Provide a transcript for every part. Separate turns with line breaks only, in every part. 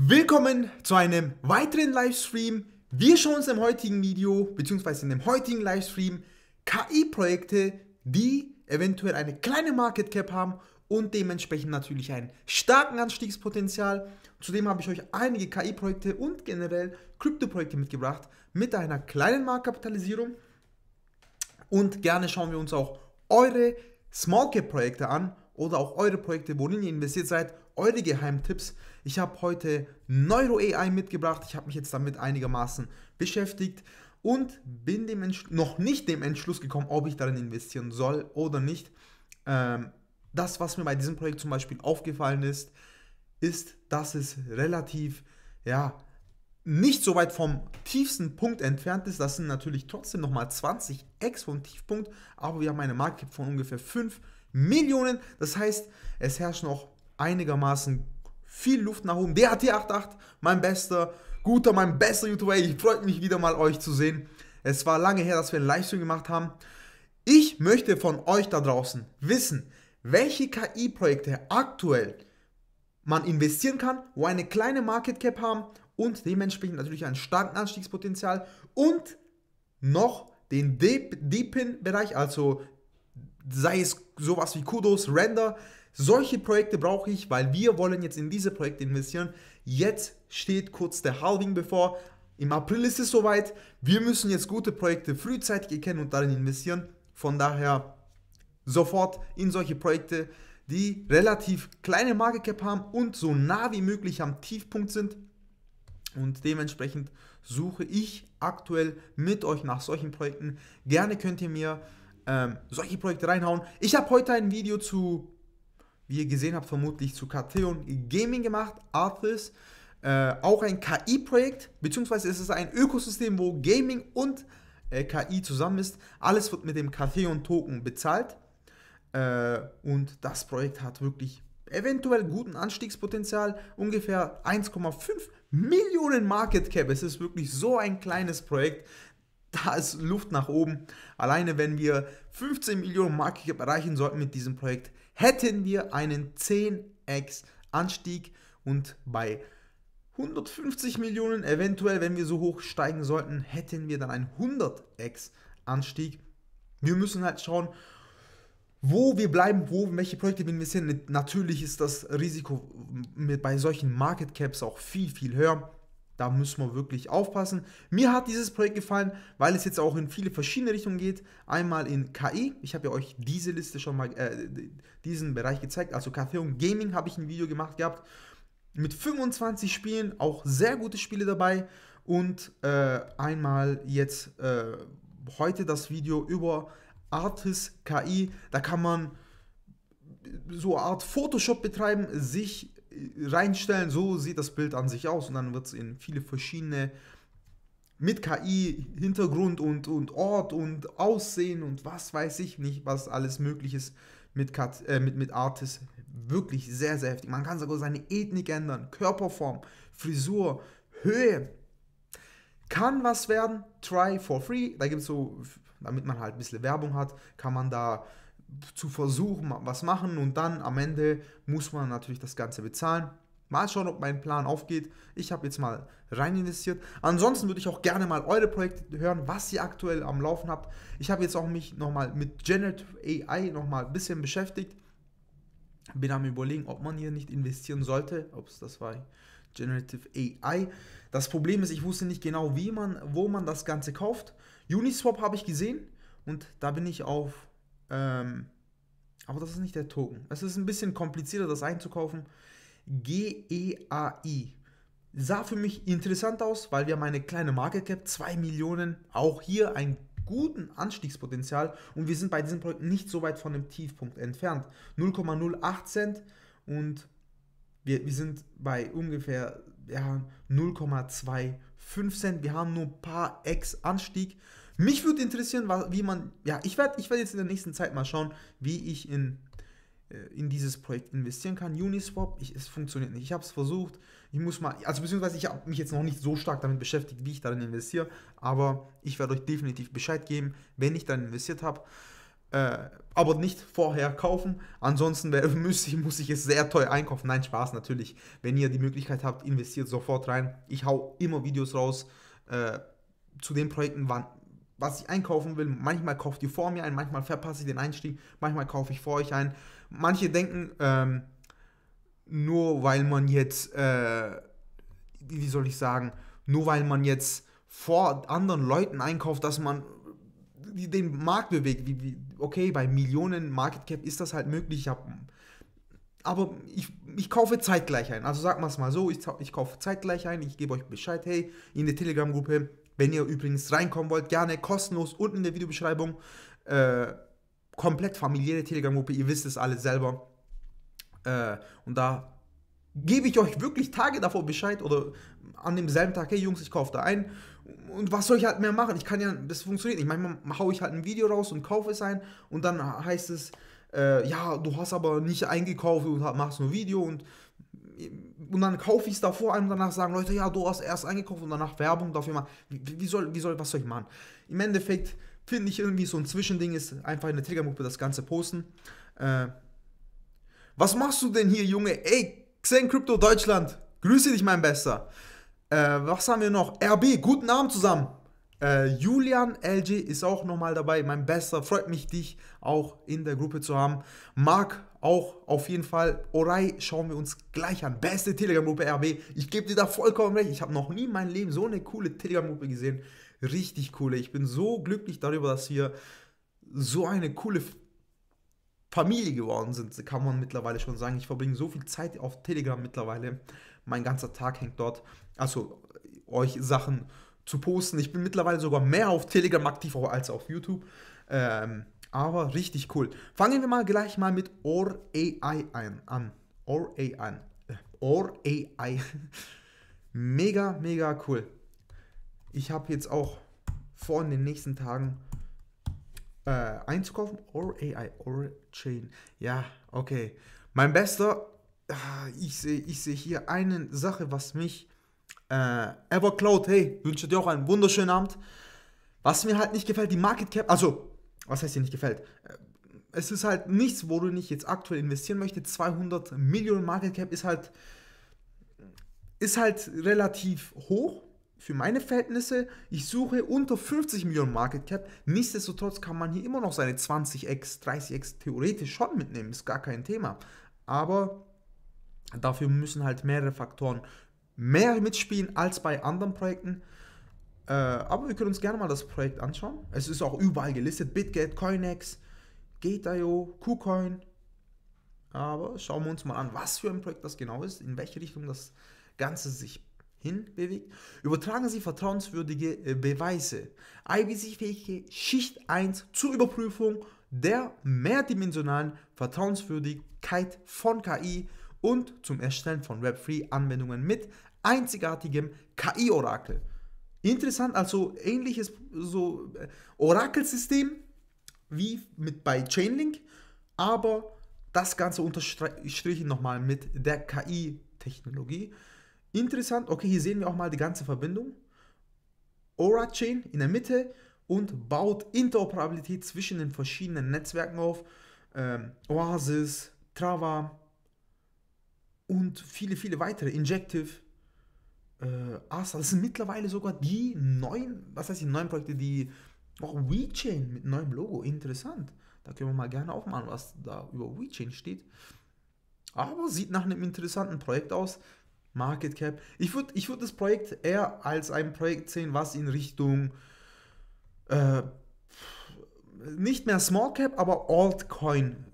Willkommen zu einem weiteren Livestream. Wir schauen uns im heutigen Video bzw. in dem heutigen Livestream KI-Projekte, die eventuell eine kleine Market Cap haben und dementsprechend natürlich einen starken Anstiegspotenzial. Zudem habe ich euch einige KI-Projekte und generell Krypto-Projekte mitgebracht mit einer kleinen Marktkapitalisierung. Und gerne schauen wir uns auch eure Small Cap-Projekte an oder auch eure Projekte, worin ihr investiert seid eure Geheimtipps. Ich habe heute Neuro AI mitgebracht. Ich habe mich jetzt damit einigermaßen beschäftigt und bin dem noch nicht dem Entschluss gekommen, ob ich darin investieren soll oder nicht. Ähm, das, was mir bei diesem Projekt zum Beispiel aufgefallen ist, ist, dass es relativ, ja, nicht so weit vom tiefsten Punkt entfernt ist. Das sind natürlich trotzdem nochmal 20x vom Tiefpunkt, aber wir haben eine Marke von ungefähr 5 Millionen. Das heißt, es herrscht noch einigermaßen viel Luft nach oben. DHT88, mein bester, guter, mein bester YouTuber. Ich freue mich wieder mal euch zu sehen. Es war lange her, dass wir einen Livestream gemacht haben. Ich möchte von euch da draußen wissen, welche KI-Projekte aktuell man investieren kann, wo eine kleine Market Cap haben und dementsprechend natürlich ein starken Anstiegspotenzial und noch den Deep-In-Bereich, also sei es sowas wie Kudos, Render, solche Projekte brauche ich, weil wir wollen jetzt in diese Projekte investieren. Jetzt steht kurz der Halving bevor. Im April ist es soweit. Wir müssen jetzt gute Projekte frühzeitig erkennen und darin investieren. Von daher sofort in solche Projekte, die relativ kleine Market Cap haben und so nah wie möglich am Tiefpunkt sind. Und dementsprechend suche ich aktuell mit euch nach solchen Projekten. Gerne könnt ihr mir ähm, solche Projekte reinhauen. Ich habe heute ein Video zu wie ihr gesehen habt, vermutlich zu Carteon Gaming gemacht, Arthis. Äh, auch ein KI-Projekt, beziehungsweise es ist ein Ökosystem, wo Gaming und äh, KI zusammen ist. Alles wird mit dem Carteon-Token bezahlt. Äh, und das Projekt hat wirklich eventuell guten Anstiegspotenzial, ungefähr 1,5 Millionen Market Cap. Es ist wirklich so ein kleines Projekt. Da ist Luft nach oben. Alleine wenn wir 15 Millionen Market Cap erreichen sollten mit diesem Projekt, hätten wir einen 10x Anstieg und bei 150 Millionen, eventuell, wenn wir so hoch steigen sollten, hätten wir dann einen 100x Anstieg. Wir müssen halt schauen, wo wir bleiben, wo welche Projekte wir investieren. Natürlich ist das Risiko bei solchen Market Caps auch viel, viel höher. Da müssen wir wirklich aufpassen. Mir hat dieses Projekt gefallen, weil es jetzt auch in viele verschiedene Richtungen geht. Einmal in KI. Ich habe ja euch diese Liste schon mal, äh, diesen Bereich gezeigt. Also Kaffee und Gaming habe ich ein Video gemacht gehabt. Mit 25 Spielen, auch sehr gute Spiele dabei. Und äh, einmal jetzt äh, heute das Video über Artis KI. Da kann man so eine Art Photoshop betreiben, sich reinstellen, so sieht das Bild an sich aus und dann wird es in viele verschiedene mit KI Hintergrund und, und Ort und Aussehen und was weiß ich nicht, was alles möglich ist mit, Kat, äh, mit, mit Artis. Wirklich sehr, sehr heftig. Man kann sogar seine Ethnik ändern, Körperform, Frisur, Höhe. Kann was werden? Try for free. Da gibt es so, damit man halt ein bisschen Werbung hat, kann man da zu versuchen, was machen und dann am Ende muss man natürlich das Ganze bezahlen. Mal schauen, ob mein Plan aufgeht. Ich habe jetzt mal rein investiert. Ansonsten würde ich auch gerne mal eure Projekte hören, was ihr aktuell am Laufen habt. Ich habe jetzt auch mich nochmal mit Generative AI nochmal ein bisschen beschäftigt. Bin am überlegen, ob man hier nicht investieren sollte. Ups, das war Generative AI. Das Problem ist, ich wusste nicht genau, wie man, wo man das Ganze kauft. Uniswap habe ich gesehen und da bin ich auf ähm, aber das ist nicht der Token. Es ist ein bisschen komplizierter, das einzukaufen. GEAI. Sah für mich interessant aus, weil wir haben eine kleine Market Cap, 2 Millionen. Auch hier ein guten Anstiegspotenzial und wir sind bei diesem Projekt nicht so weit von dem Tiefpunkt entfernt. 0,08 Cent und wir, wir sind bei ungefähr ja, 0,25 Cent. Wir haben nur ein paar X Anstieg, mich würde interessieren, wie man, ja, ich werde ich werd jetzt in der nächsten Zeit mal schauen, wie ich in, äh, in dieses Projekt investieren kann. Uniswap, ich, es funktioniert nicht. Ich habe es versucht. Ich muss mal, also beziehungsweise ich habe mich jetzt noch nicht so stark damit beschäftigt, wie ich darin investiere, aber ich werde euch definitiv Bescheid geben, wenn ich dann investiert habe. Äh, aber nicht vorher kaufen. Ansonsten wär, muss, ich, muss ich es sehr teuer einkaufen. Nein, Spaß natürlich. Wenn ihr die Möglichkeit habt, investiert sofort rein. Ich hau immer Videos raus äh, zu den Projekten, wann, was ich einkaufen will. Manchmal kauft ihr vor mir ein, manchmal verpasse ich den Einstieg, manchmal kaufe ich vor euch ein. Manche denken, ähm, nur weil man jetzt, äh, wie soll ich sagen, nur weil man jetzt vor anderen Leuten einkauft, dass man den Markt bewegt. Wie, wie, okay, bei Millionen Market Cap ist das halt möglich. Ich hab, aber ich, ich kaufe zeitgleich ein. Also sagen wir es mal so, ich, ich kaufe zeitgleich ein, ich gebe euch Bescheid, hey, in der Telegram-Gruppe, wenn ihr übrigens reinkommen wollt, gerne kostenlos unten in der Videobeschreibung. Äh, komplett familiäre Telegram-Gruppe, ihr wisst es alle selber. Äh, und da gebe ich euch wirklich Tage davor Bescheid oder an demselben Tag, hey Jungs, ich kaufe da ein. Und was soll ich halt mehr machen? Ich kann ja, das funktioniert nicht. Manchmal haue ich halt ein Video raus und kaufe es ein und dann heißt es, äh, ja, du hast aber nicht eingekauft und machst nur Video und und dann kaufe ich es davor und danach sagen Leute, ja, du hast erst eingekauft und danach Werbung dafür machen. Wie, wie, soll, wie soll, was soll ich machen? Im Endeffekt finde ich irgendwie so ein Zwischending ist einfach in der Telegram-Gruppe das Ganze posten. Äh, was machst du denn hier, Junge? Ey, Xen Crypto Deutschland, grüße dich, mein Bester. Äh, was haben wir noch? RB, guten Abend zusammen. Äh, Julian LG ist auch nochmal dabei, mein Bester. Freut mich, dich auch in der Gruppe zu haben. Marc auch auf jeden Fall Orei schauen wir uns gleich an. Beste Telegram-Gruppe RB. Ich gebe dir da vollkommen recht. Ich habe noch nie in meinem Leben so eine coole Telegram-Gruppe gesehen. Richtig coole. Ich bin so glücklich darüber, dass wir so eine coole Familie geworden sind, kann man mittlerweile schon sagen. Ich verbringe so viel Zeit auf Telegram mittlerweile. Mein ganzer Tag hängt dort. Also euch Sachen zu posten. Ich bin mittlerweile sogar mehr auf Telegram aktiv als auf YouTube. Ähm, aber richtig cool. Fangen wir mal gleich mal mit OR AI ein, an. OR AI. Äh, OR AI. mega, mega cool. Ich habe jetzt auch vor, in den nächsten Tagen äh, einzukaufen. OR AI, OR Chain. Ja, okay. Mein bester, äh, ich sehe ich seh hier eine Sache, was mich. Äh, Evercloud, hey, wünsche dir auch einen wunderschönen Abend. Was mir halt nicht gefällt, die Market Cap, also was heißt dir nicht gefällt? Äh, es ist halt nichts, wo du nicht jetzt aktuell investieren möchtest. 200 Millionen Market Cap ist halt, ist halt relativ hoch für meine Verhältnisse. Ich suche unter 50 Millionen Market Cap. Nichtsdestotrotz kann man hier immer noch seine 20x, 30x theoretisch schon mitnehmen. Ist gar kein Thema. Aber dafür müssen halt mehrere Faktoren mehr mitspielen als bei anderen Projekten. Äh, aber wir können uns gerne mal das Projekt anschauen. Es ist auch überall gelistet: BitGet, Coinex, Gate.io, KuCoin. Aber schauen wir uns mal an, was für ein Projekt das genau ist, in welche Richtung das Ganze sich hinbewegt. Übertragen Sie vertrauenswürdige äh, Beweise. IBC-fähige Schicht 1 zur Überprüfung der mehrdimensionalen Vertrauenswürdigkeit von KI und zum Erstellen von Web3-Anwendungen mit einzigartigem KI-Orakel. Interessant, also ähnliches so äh, Orakelsystem wie mit bei Chainlink, aber das Ganze unterstrichen nochmal mit der KI-Technologie. Interessant, okay, hier sehen wir auch mal die ganze Verbindung. Aura Chain in der Mitte und baut Interoperabilität zwischen den verschiedenen Netzwerken auf. Ähm, Oasis, Trava und viele, viele weitere. Injective äh, Asta. Das sind mittlerweile sogar die neuen, was heißt die neuen Projekte, die auch WeChain mit neuem Logo. Interessant. Da können wir mal gerne aufmachen, was da über WeChain steht. Aber sieht nach einem interessanten Projekt aus. Market Cap. Ich würde ich würd das Projekt eher als ein Projekt sehen, was in Richtung äh, nicht mehr Small Cap, aber Altcoin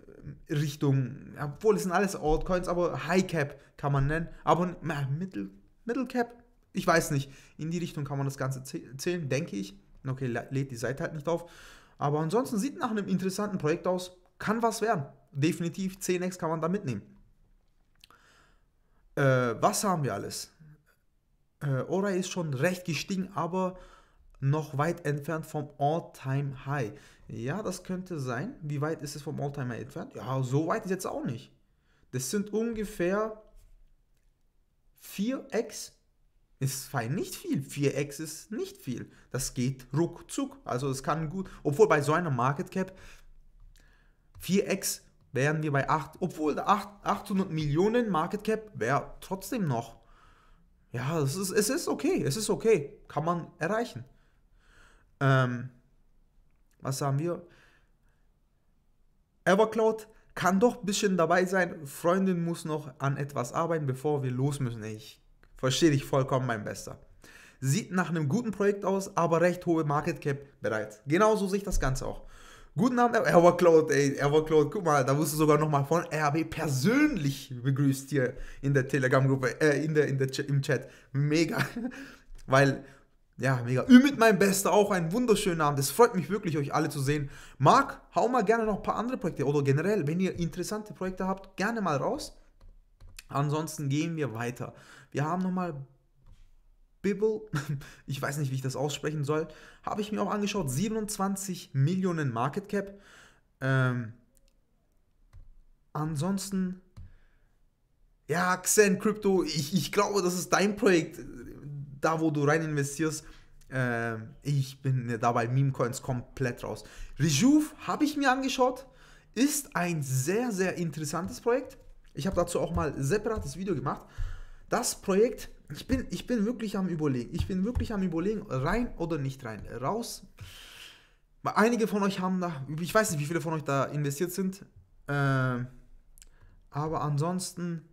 Richtung, obwohl es sind alles Altcoins, aber High Cap kann man nennen, aber na, Mittel, Middle Cap? Ich weiß nicht. In die Richtung kann man das Ganze zählen, denke ich. Okay, lädt die Seite halt nicht auf. Aber ansonsten sieht nach einem interessanten Projekt aus. Kann was werden. Definitiv 10x kann man da mitnehmen. Äh, was haben wir alles? Äh, Ora ist schon recht gestiegen, aber noch weit entfernt vom All-Time-High. Ja, das könnte sein. Wie weit ist es vom All-Time-High entfernt? Ja, so weit ist jetzt auch nicht. Das sind ungefähr 4x ist fein nicht viel. 4x ist nicht viel. Das geht ruckzuck. Also es kann gut, obwohl bei so einer Market Cap 4x wären wir bei 8, obwohl 8, 800 Millionen Market Cap wäre trotzdem noch. Ja, es ist, es ist okay, es ist okay, kann man erreichen. Ähm, was haben wir? Evercloud kann doch ein bisschen dabei sein. Freundin muss noch an etwas arbeiten, bevor wir los müssen. Ich verstehe dich vollkommen, mein Bester. Sieht nach einem guten Projekt aus, aber recht hohe Market Cap bereits. Genauso sehe ich das Ganze auch. Guten Abend, Evercloud, ey, Evercloud, guck mal, da wusste sogar nochmal von RB persönlich begrüßt hier in der Telegram-Gruppe, äh, in der, in der, im Chat. Mega. Weil ja, mega. Ü mit meinem Beste auch einen wunderschönen Abend. Es freut mich wirklich, euch alle zu sehen. Marc, hau mal gerne noch ein paar andere Projekte oder generell, wenn ihr interessante Projekte habt, gerne mal raus. Ansonsten gehen wir weiter. Wir haben nochmal Bibble, ich weiß nicht, wie ich das aussprechen soll, habe ich mir auch angeschaut. 27 Millionen Market Cap. Ähm, ansonsten, ja, Xen Crypto, ich, ich glaube, das ist dein Projekt da wo du rein investierst, äh, ich bin dabei Meme-Coins komplett raus. Rejuve habe ich mir angeschaut, ist ein sehr, sehr interessantes Projekt. Ich habe dazu auch mal separates Video gemacht. Das Projekt, ich bin, ich bin wirklich am Überlegen. Ich bin wirklich am Überlegen, rein oder nicht rein. Raus. Einige von euch haben da, ich weiß nicht, wie viele von euch da investiert sind. Äh, aber ansonsten,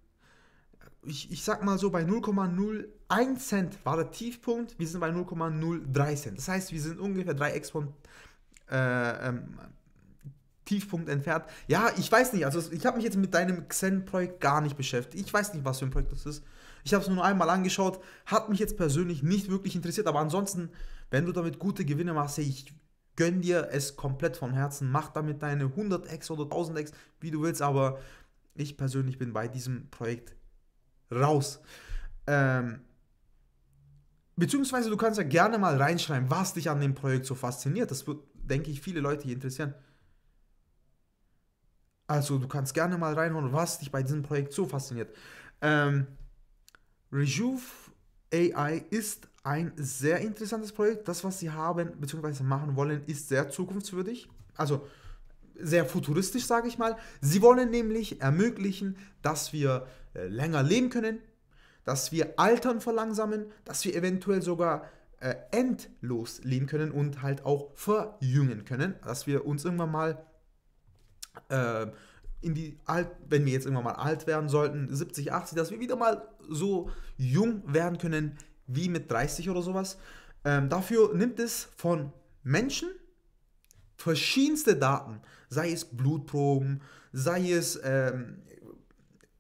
ich, ich sag mal so, bei 0,0 1 Cent war der Tiefpunkt, wir sind bei 0,03 Cent. Das heißt, wir sind ungefähr 3x von äh, ähm, Tiefpunkt entfernt. Ja, ich weiß nicht, also ich habe mich jetzt mit deinem Xen-Projekt gar nicht beschäftigt. Ich weiß nicht, was für ein Projekt das ist. Ich habe es nur einmal angeschaut, hat mich jetzt persönlich nicht wirklich interessiert, aber ansonsten, wenn du damit gute Gewinne machst, hey, ich gönn dir es komplett von Herzen, mach damit deine 100x oder 1000x, wie du willst, aber ich persönlich bin bei diesem Projekt raus. Ähm, Beziehungsweise du kannst ja gerne mal reinschreiben, was dich an dem Projekt so fasziniert. Das wird, denke ich, viele Leute hier interessieren. Also du kannst gerne mal reinhauen, was dich bei diesem Projekt so fasziniert. Ähm, Rejuve AI ist ein sehr interessantes Projekt. Das, was sie haben bzw. machen wollen, ist sehr zukunftswürdig. Also sehr futuristisch, sage ich mal. Sie wollen nämlich ermöglichen, dass wir äh, länger leben können, dass wir Altern verlangsamen, dass wir eventuell sogar äh, endlos leben können und halt auch verjüngen können, dass wir uns irgendwann mal äh, in die alt, wenn wir jetzt irgendwann mal alt werden sollten, 70, 80, dass wir wieder mal so jung werden können wie mit 30 oder sowas. Ähm, dafür nimmt es von Menschen verschiedenste Daten, sei es Blutproben, sei es ähm,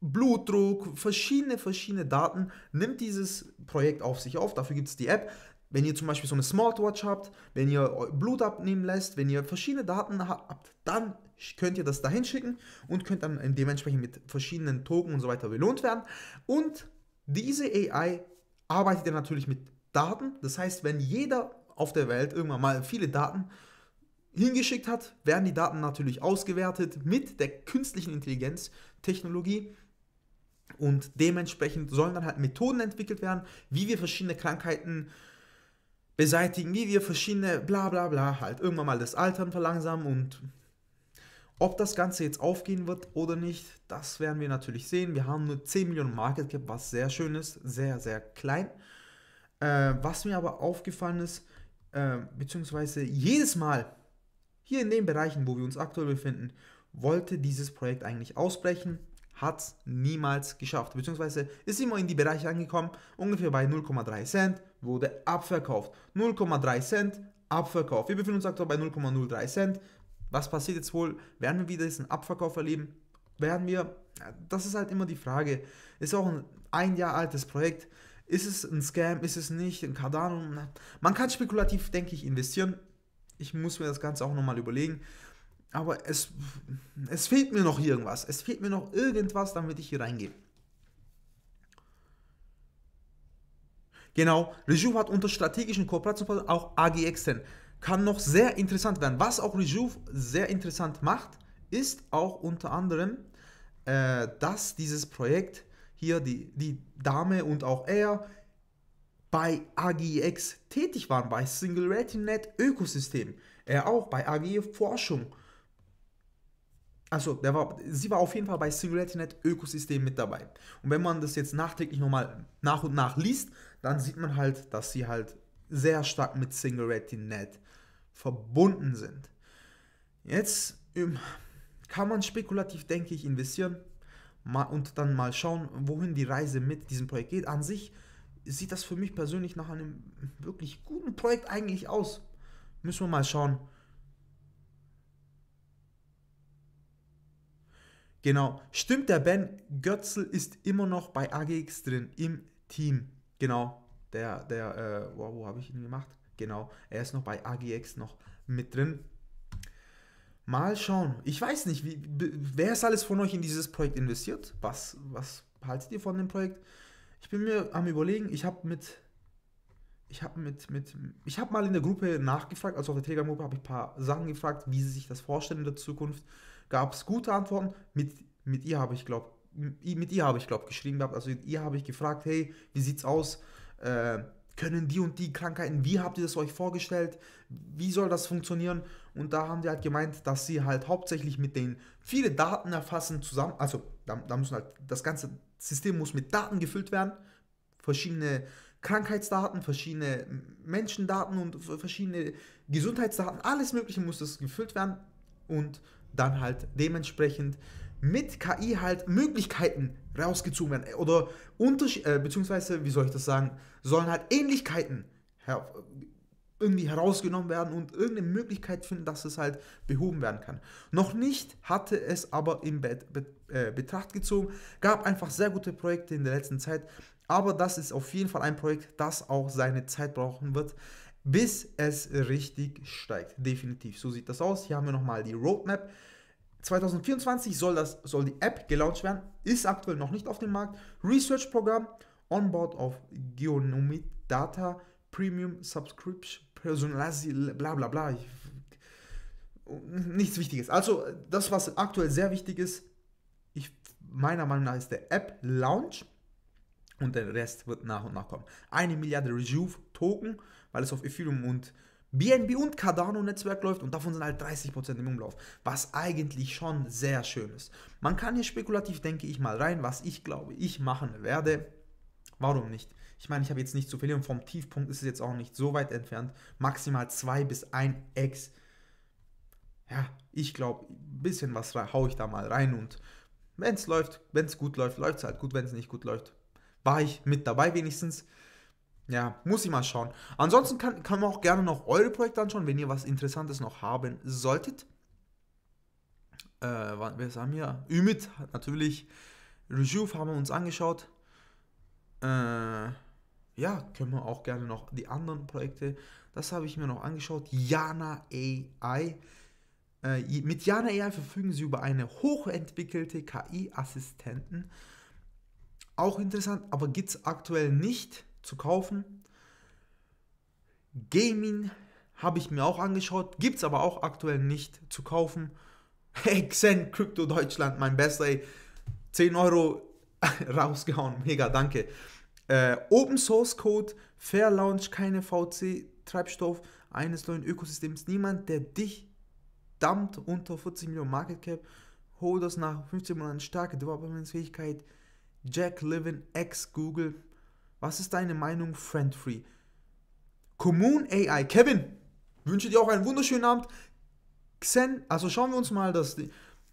Blutdruck, verschiedene, verschiedene Daten nimmt dieses Projekt auf sich auf. Dafür gibt es die App. Wenn ihr zum Beispiel so eine Smartwatch habt, wenn ihr Blut abnehmen lässt, wenn ihr verschiedene Daten habt, dann könnt ihr das dahin schicken und könnt dann äh, dementsprechend mit verschiedenen Token und so weiter belohnt werden. Und diese AI arbeitet ja natürlich mit Daten. Das heißt, wenn jeder auf der Welt irgendwann mal viele Daten hingeschickt hat, werden die Daten natürlich ausgewertet mit der künstlichen Intelligenz Technologie und dementsprechend sollen dann halt Methoden entwickelt werden, wie wir verschiedene Krankheiten beseitigen, wie wir verschiedene bla bla bla halt irgendwann mal das Altern verlangsamen und ob das Ganze jetzt aufgehen wird oder nicht, das werden wir natürlich sehen. Wir haben nur 10 Millionen Market Cap, was sehr schön ist, sehr, sehr klein. Äh, was mir aber aufgefallen ist, äh, beziehungsweise jedes Mal hier in den Bereichen, wo wir uns aktuell befinden, wollte dieses Projekt eigentlich ausbrechen hat es niemals geschafft, beziehungsweise ist immer in die Bereiche angekommen, ungefähr bei 0,3 Cent wurde abverkauft. 0,3 Cent Abverkauf. Wir befinden uns aktuell bei 0,03 Cent. Was passiert jetzt wohl? Werden wir wieder diesen Abverkauf erleben? Werden wir? Das ist halt immer die Frage. Ist auch ein ein Jahr altes Projekt. Ist es ein Scam? Ist es nicht? Ein Cardano? Man kann spekulativ, denke ich, investieren. Ich muss mir das Ganze auch nochmal überlegen. Aber es, es fehlt mir noch irgendwas. Es fehlt mir noch irgendwas, damit ich hier reingehe. Genau, Rejuve hat unter strategischen Kooperationspartnern auch AG extern. Kann noch sehr interessant werden. Was auch Rejuve sehr interessant macht, ist auch unter anderem, äh, dass dieses Projekt hier, die, die Dame und auch er, bei AGX tätig waren, bei Single Rating Net Ökosystem. Er auch bei AGI Forschung Achso, der war, sie war auf jeden Fall bei SingularityNet Ökosystem mit dabei. Und wenn man das jetzt nachträglich nochmal nach und nach liest, dann sieht man halt, dass sie halt sehr stark mit SingularityNet verbunden sind. Jetzt ähm, kann man spekulativ, denke ich, investieren und dann mal schauen, wohin die Reise mit diesem Projekt geht. An sich sieht das für mich persönlich nach einem wirklich guten Projekt eigentlich aus. Müssen wir mal schauen, Genau. Stimmt, der Ben Götzl ist immer noch bei AGX drin im Team. Genau. Der, der, äh, wow, wo habe ich ihn gemacht? Genau. Er ist noch bei AGX noch mit drin. Mal schauen. Ich weiß nicht, wie, wer ist alles von euch in dieses Projekt investiert? Was, was haltet ihr von dem Projekt? Ich bin mir am überlegen, ich habe mit ich habe mit, mit, ich habe mal in der Gruppe nachgefragt, also auf der Telegram-Gruppe habe ich ein paar Sachen gefragt, wie sie sich das vorstellen in der Zukunft gab es gute Antworten. Mit, mit ihr habe ich, glaube mit ihr habe ich, glaube geschrieben gehabt. Also ihr habe ich gefragt, hey, wie sieht's aus? Äh, können die und die Krankheiten, wie habt ihr das euch vorgestellt? Wie soll das funktionieren? Und da haben die halt gemeint, dass sie halt hauptsächlich mit den vielen Daten erfassen zusammen, also da, da müssen halt, das ganze System muss mit Daten gefüllt werden, verschiedene Krankheitsdaten, verschiedene Menschendaten und verschiedene Gesundheitsdaten, alles Mögliche muss das gefüllt werden und dann halt dementsprechend mit KI halt Möglichkeiten rausgezogen werden äh, oder äh, beziehungsweise, wie soll ich das sagen, sollen halt Ähnlichkeiten her irgendwie herausgenommen werden und irgendeine Möglichkeit finden, dass es halt behoben werden kann. Noch nicht hatte es aber in Bet äh, Betracht gezogen, gab einfach sehr gute Projekte in der letzten Zeit, aber das ist auf jeden Fall ein Projekt, das auch seine Zeit brauchen wird, bis es richtig steigt. Definitiv. So sieht das aus. Hier haben wir nochmal die Roadmap. 2024 soll, das, soll die App gelauncht werden, ist aktuell noch nicht auf dem Markt. Research-Programm, Onboard of Geonomic Data, Premium Subscription, Personalisierung, bla bla bla. Ich, nichts Wichtiges. Also, das, was aktuell sehr wichtig ist, ich, meiner Meinung nach, ist der App-Launch und der Rest wird nach und nach kommen. Eine Milliarde Rejuve-Token weil es auf Ethereum und BNB und Cardano-Netzwerk läuft und davon sind halt 30% im Umlauf, was eigentlich schon sehr schön ist. Man kann hier spekulativ, denke ich mal, rein, was ich glaube, ich machen werde. Warum nicht? Ich meine, ich habe jetzt nichts zu verlieren. Vom Tiefpunkt ist es jetzt auch nicht so weit entfernt. Maximal 2 bis 1 X. Ja, ich glaube, ein bisschen was haue ich da mal rein und wenn es läuft, wenn es gut läuft, läuft es halt gut, wenn es nicht gut läuft, war ich mit dabei wenigstens. Ja, muss ich mal schauen. Ansonsten kann, kann man auch gerne noch eure Projekte anschauen, wenn ihr was Interessantes noch haben solltet. Äh, was haben wir? Ümit hat natürlich Rejuve haben wir uns angeschaut. Äh, ja, können wir auch gerne noch die anderen Projekte. Das habe ich mir noch angeschaut. Jana AI. Äh, mit Jana AI verfügen sie über eine hochentwickelte KI-Assistenten. Auch interessant, aber gibt es aktuell nicht zu kaufen. Gaming habe ich mir auch angeschaut, gibt es aber auch aktuell nicht zu kaufen. Hey, Xen, Crypto Deutschland, mein Bester, ey. 10 Euro rausgehauen, mega, danke. Äh, Open Source Code, Fair Launch, keine VC, Treibstoff eines neuen Ökosystems. Niemand, der dich dammt unter 40 Millionen Market Cap. Holders nach 15 Monaten starke Developmentsfähigkeit. Jack Living, ex-Google, was ist deine Meinung, Friend Free? Commune AI. Kevin, wünsche dir auch einen wunderschönen Abend. Xen, also schauen wir uns mal das.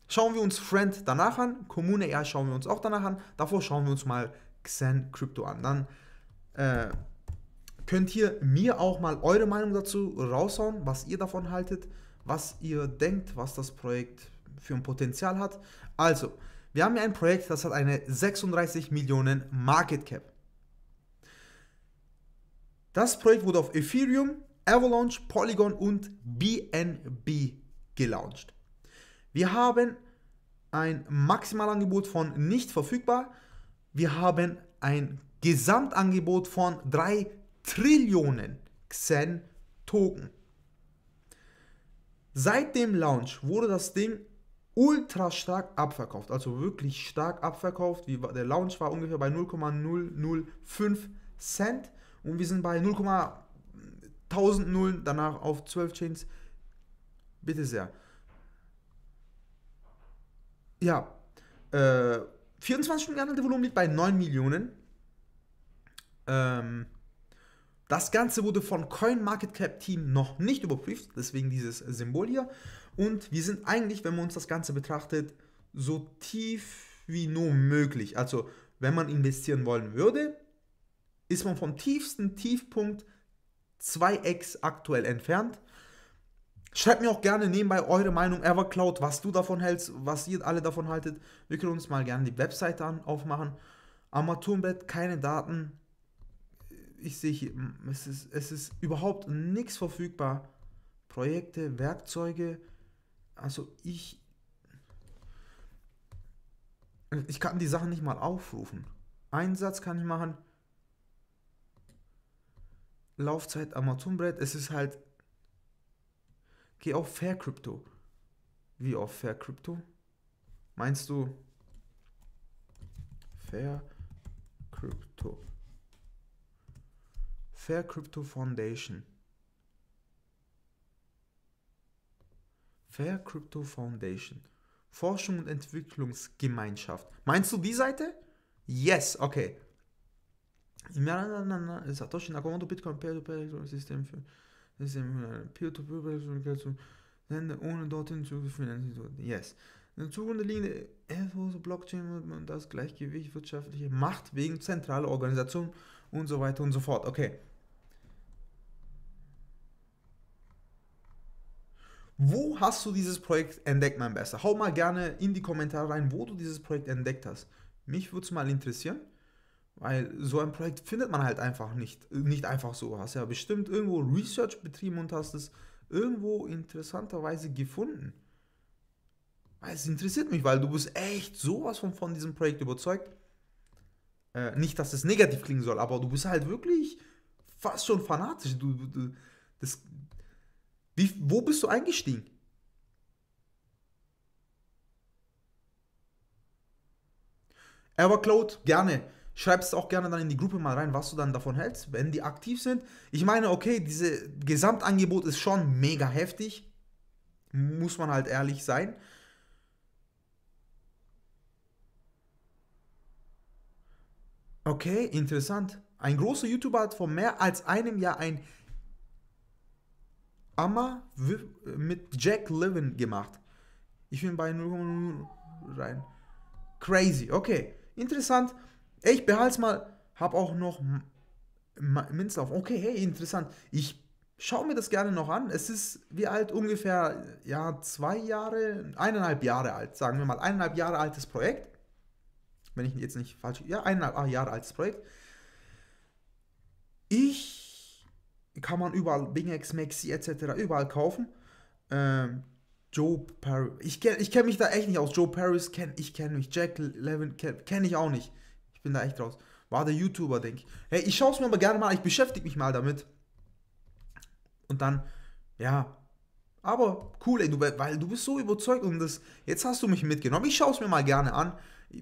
Schauen wir uns Friend danach an. Commune AI schauen wir uns auch danach an. Davor schauen wir uns mal Xen Crypto an. Dann äh, könnt ihr mir auch mal eure Meinung dazu raushauen, was ihr davon haltet, was ihr denkt, was das Projekt für ein Potenzial hat. Also, wir haben hier ein Projekt, das hat eine 36 Millionen Market Cap. Das Projekt wurde auf Ethereum, Avalanche, Polygon und BNB gelauncht. Wir haben ein Maximalangebot von nicht verfügbar. Wir haben ein Gesamtangebot von 3 Trillionen Xen Token. Seit dem Launch wurde das Ding ultra stark abverkauft, also wirklich stark abverkauft. Der Launch war ungefähr bei 0,005 Cent und wir sind bei 0,1000 Nullen, danach auf 12 Chains. Bitte sehr. Ja, äh, 24 Stunden gehandelte Volumen liegt bei 9 Millionen. Ähm, das Ganze wurde von CoinMarketCap Team noch nicht überprüft, deswegen dieses Symbol hier. Und wir sind eigentlich, wenn man uns das Ganze betrachtet, so tief wie nur möglich. Also, wenn man investieren wollen würde, ist man vom tiefsten Tiefpunkt 2x aktuell entfernt. Schreibt mir auch gerne nebenbei eure Meinung Evercloud, was du davon hältst, was ihr alle davon haltet. Wir können uns mal gerne die Webseite an, aufmachen. Armaturenbrett, keine Daten. Ich sehe hier, es ist, es ist überhaupt nichts verfügbar. Projekte, Werkzeuge. Also ich. Ich kann die Sachen nicht mal aufrufen. Einsatz kann ich machen. Laufzeit Amazon Brett. Es ist halt. Geh auf Fair Crypto. Wie auf Fair Crypto? Meinst du Fair Crypto? Fair Crypto Foundation. Fair Crypto Foundation. Forschung und Entwicklungsgemeinschaft. Meinst du die Seite? Yes, okay. Na, na, na, Satoshi Nakamoto Bitcoin Peer-to-Peer System für System äh, Peer-to-Peer elektronische Länder ohne dorthin zu finanzieren. Yes. Eine zugrunde liegende erfolglose Blockchain und das Gleichgewicht wirtschaftliche Macht wegen zentraler Organisation und so weiter und so fort. Okay. Wo hast du dieses Projekt entdeckt, mein Bester? Hau mal gerne in die Kommentare rein, wo du dieses Projekt entdeckt hast. Mich würde es mal interessieren. Weil so ein Projekt findet man halt einfach nicht, nicht einfach so. Hast ja bestimmt irgendwo Research betrieben und hast es irgendwo interessanterweise gefunden. Weil es interessiert mich, weil du bist echt sowas von, von diesem Projekt überzeugt. Äh, nicht, dass es negativ klingen soll, aber du bist halt wirklich fast schon fanatisch. Du, du das, wie, wo bist du eingestiegen? Evercloud, gerne. Schreib es auch gerne dann in die Gruppe mal rein, was du dann davon hältst, wenn die aktiv sind. Ich meine, okay, dieses Gesamtangebot ist schon mega heftig. Muss man halt ehrlich sein. Okay, interessant. Ein großer YouTuber hat vor mehr als einem Jahr ein Amma mit Jack Levin gemacht. Ich bin bei 0,0 rein. Crazy, okay. Interessant. Ich behalte es mal. habe auch noch Minzlauf. Okay, hey, interessant. Ich schaue mir das gerne noch an. Es ist wie alt? Ungefähr ja, zwei Jahre, eineinhalb Jahre alt, sagen wir mal. Eineinhalb Jahre altes Projekt. Wenn ich jetzt nicht falsch. Ja, eineinhalb ah, Jahre altes Projekt. Ich kann man überall Bingex, Maxi etc. überall kaufen. Ähm, Joe Paris. Ich kenne ich kenn mich da echt nicht aus. Joe Paris kenne ich kenne mich. Jack Levin kenne kenn ich auch nicht. Ich bin da echt raus. War der YouTuber, denke ich. Hey, ich schaue es mir aber gerne mal an. Ich beschäftige mich mal damit. Und dann, ja. Aber cool, ey, du, weil du bist so überzeugt und das, jetzt hast du mich mitgenommen. Ich schaue es mir mal gerne an.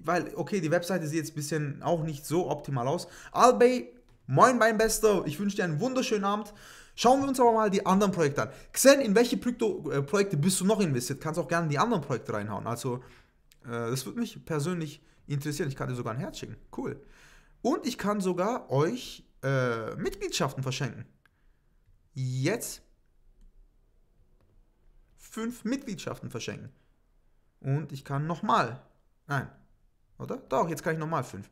Weil, okay, die Webseite sieht jetzt ein bisschen auch nicht so optimal aus. Albay, moin mein Bester. Ich wünsche dir einen wunderschönen Abend. Schauen wir uns aber mal die anderen Projekte an. Xen, in welche äh, Projekte bist du noch investiert? Kannst auch gerne die anderen Projekte reinhauen. Also, äh, das würde mich persönlich interessieren. Ich kann dir sogar ein Herz schicken. Cool. Und ich kann sogar euch äh, Mitgliedschaften verschenken. Jetzt fünf Mitgliedschaften verschenken. Und ich kann nochmal. Nein. Oder? Doch, jetzt kann ich nochmal fünf.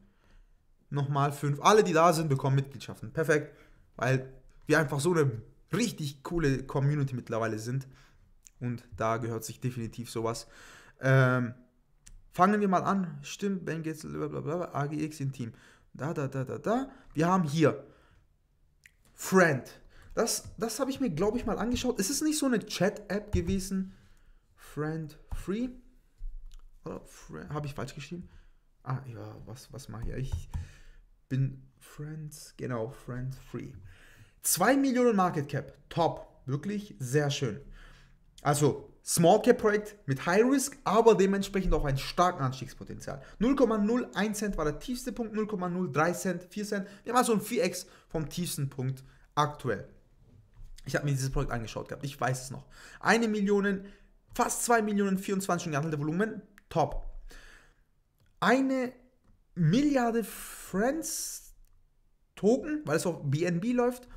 Nochmal fünf. Alle, die da sind, bekommen Mitgliedschaften. Perfekt. Weil wir einfach so eine richtig coole Community mittlerweile sind. Und da gehört sich definitiv sowas. Ähm, Fangen wir mal an. Stimmt, Ben Gates, blablabla, AGX im Team. Da, da, da, da, da. Wir haben hier Friend. Das, das habe ich mir, glaube ich, mal angeschaut. Ist Es nicht so eine Chat-App gewesen. Friend Free. Oder habe ich falsch geschrieben? Ah, ja, was, was mache ich? Ich bin Friends, genau, Friend Free. 2 Millionen Market Cap, top, wirklich sehr schön. Also, Small Cap Projekt mit High Risk, aber dementsprechend auch ein starken Anstiegspotenzial. 0,01 Cent war der tiefste Punkt, 0,03 Cent, 4 Cent. Wir haben also ein 4x vom tiefsten Punkt aktuell. Ich habe mir dieses Projekt angeschaut gehabt, ich weiß es noch. Eine Million, fast 2 Millionen, 24 gehandelte Volumen, top. Eine Milliarde Friends Token, weil es auf BNB läuft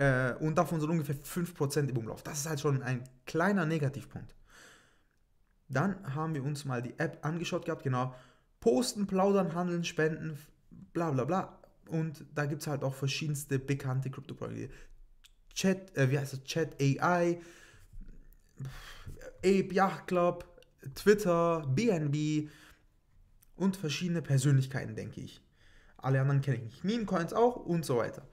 äh, und davon sind ungefähr 5% im Umlauf. Das ist halt schon ein kleiner Negativpunkt. Dann haben wir uns mal die App angeschaut gehabt, genau. Posten, plaudern, handeln, spenden, bla bla bla. Und da gibt es halt auch verschiedenste bekannte Krypto-Projekte. Chat, äh, wie heißt das? Chat AI, Ape Yacht Club, Twitter, BNB und verschiedene Persönlichkeiten, denke ich. Alle anderen kenne ich nicht. Meme Coins auch und so weiter.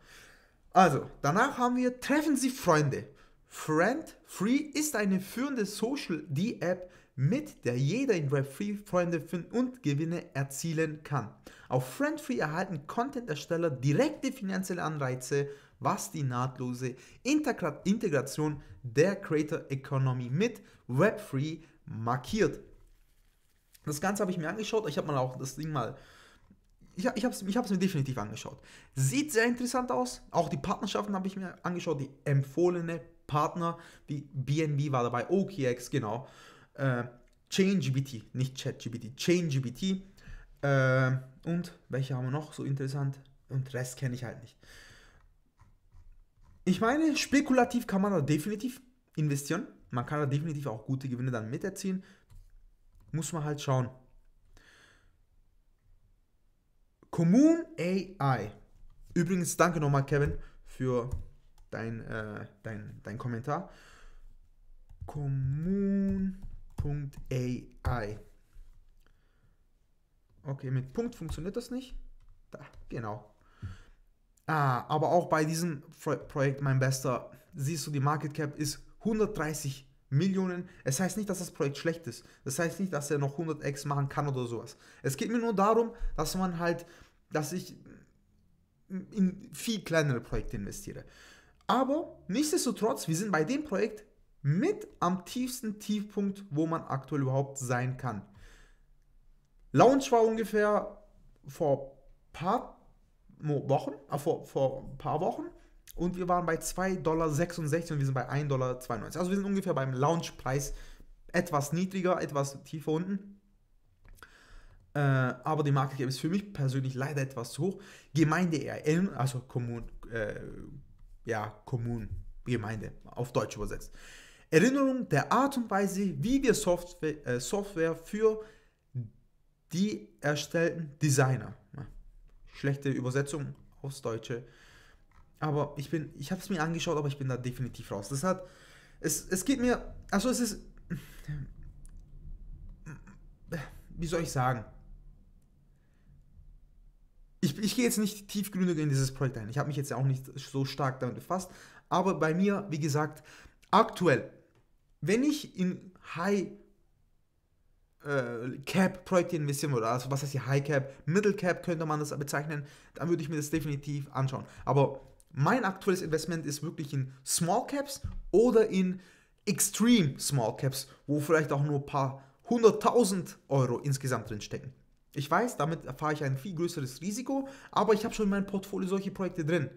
Also, danach haben wir Treffen Sie Freunde. Friend3 ist eine führende Social D-App, mit der jeder in Web3 Freunde finden und Gewinne erzielen kann. Auf Friend3 erhalten Content-Ersteller direkte finanzielle Anreize, was die nahtlose Integration der Creator Economy mit Web3 markiert. Das Ganze habe ich mir angeschaut. Ich habe mal auch das Ding mal ich, ich habe es ich mir definitiv angeschaut. Sieht sehr interessant aus. Auch die Partnerschaften habe ich mir angeschaut. Die empfohlene Partner, wie BNB war dabei, OKX, genau. Äh, ChangeGBT, nicht ChatGBT, ChangeGBT. Äh, und welche haben wir noch so interessant? Und Rest kenne ich halt nicht. Ich meine, spekulativ kann man da definitiv investieren. Man kann da definitiv auch gute Gewinne dann miterziehen. Muss man halt schauen. Kommun AI. Übrigens, danke nochmal, Kevin, für dein, äh, dein, dein Kommentar. Kommun.ai. Okay, mit Punkt funktioniert das nicht. Da, genau. Ah, aber auch bei diesem Pro Projekt, mein Bester, siehst du, die Market Cap ist 130 Millionen. Es heißt nicht, dass das Projekt schlecht ist. Das heißt nicht, dass er noch 100x machen kann oder sowas. Es geht mir nur darum, dass man halt dass ich in viel kleinere Projekte investiere. Aber nichtsdestotrotz, wir sind bei dem Projekt mit am tiefsten Tiefpunkt, wo man aktuell überhaupt sein kann. Launch war ungefähr vor paar Wochen, äh, vor, vor ein paar Wochen und wir waren bei 2,66 Dollar und wir sind bei 1,92 Dollar. Also wir sind ungefähr beim Launchpreis etwas niedriger, etwas tiefer unten äh, aber die Market Cap ist für mich persönlich leider etwas zu hoch. Gemeinde RM, also Kommun, äh, ja, Kommun, Gemeinde, auf Deutsch übersetzt. Erinnerung der Art und Weise, wie wir Software, äh, Software für die erstellten Designer. Schlechte Übersetzung aufs Deutsche. Aber ich bin, ich habe es mir angeschaut, aber ich bin da definitiv raus. Das hat, es, es geht mir, also es ist, wie soll ich sagen? ich, gehe jetzt nicht tief in dieses Projekt ein. Ich habe mich jetzt ja auch nicht so stark damit befasst. Aber bei mir, wie gesagt, aktuell, wenn ich in High äh, Cap Projekte investieren würde, also was heißt hier High Cap, Middle Cap könnte man das bezeichnen, dann würde ich mir das definitiv anschauen. Aber mein aktuelles Investment ist wirklich in Small Caps oder in Extreme Small Caps, wo vielleicht auch nur ein paar hunderttausend Euro insgesamt drin stecken. Ich weiß, damit erfahre ich ein viel größeres Risiko, aber ich habe schon in meinem Portfolio solche Projekte drin.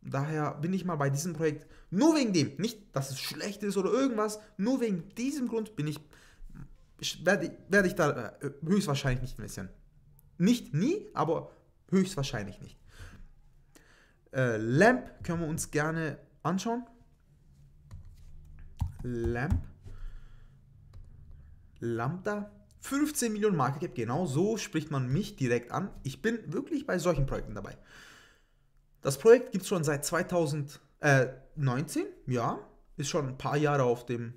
Daher bin ich mal bei diesem Projekt nur wegen dem, nicht, dass es schlecht ist oder irgendwas, nur wegen diesem Grund bin ich, werde, werde ich da äh, höchstwahrscheinlich nicht investieren. Nicht nie, aber höchstwahrscheinlich nicht. Äh, Lamp können wir uns gerne anschauen. Lamp. Lambda. 15 Millionen Market Cap, genau so spricht man mich direkt an. Ich bin wirklich bei solchen Projekten dabei. Das Projekt gibt es schon seit 2019, äh, ja, ist schon ein paar Jahre auf dem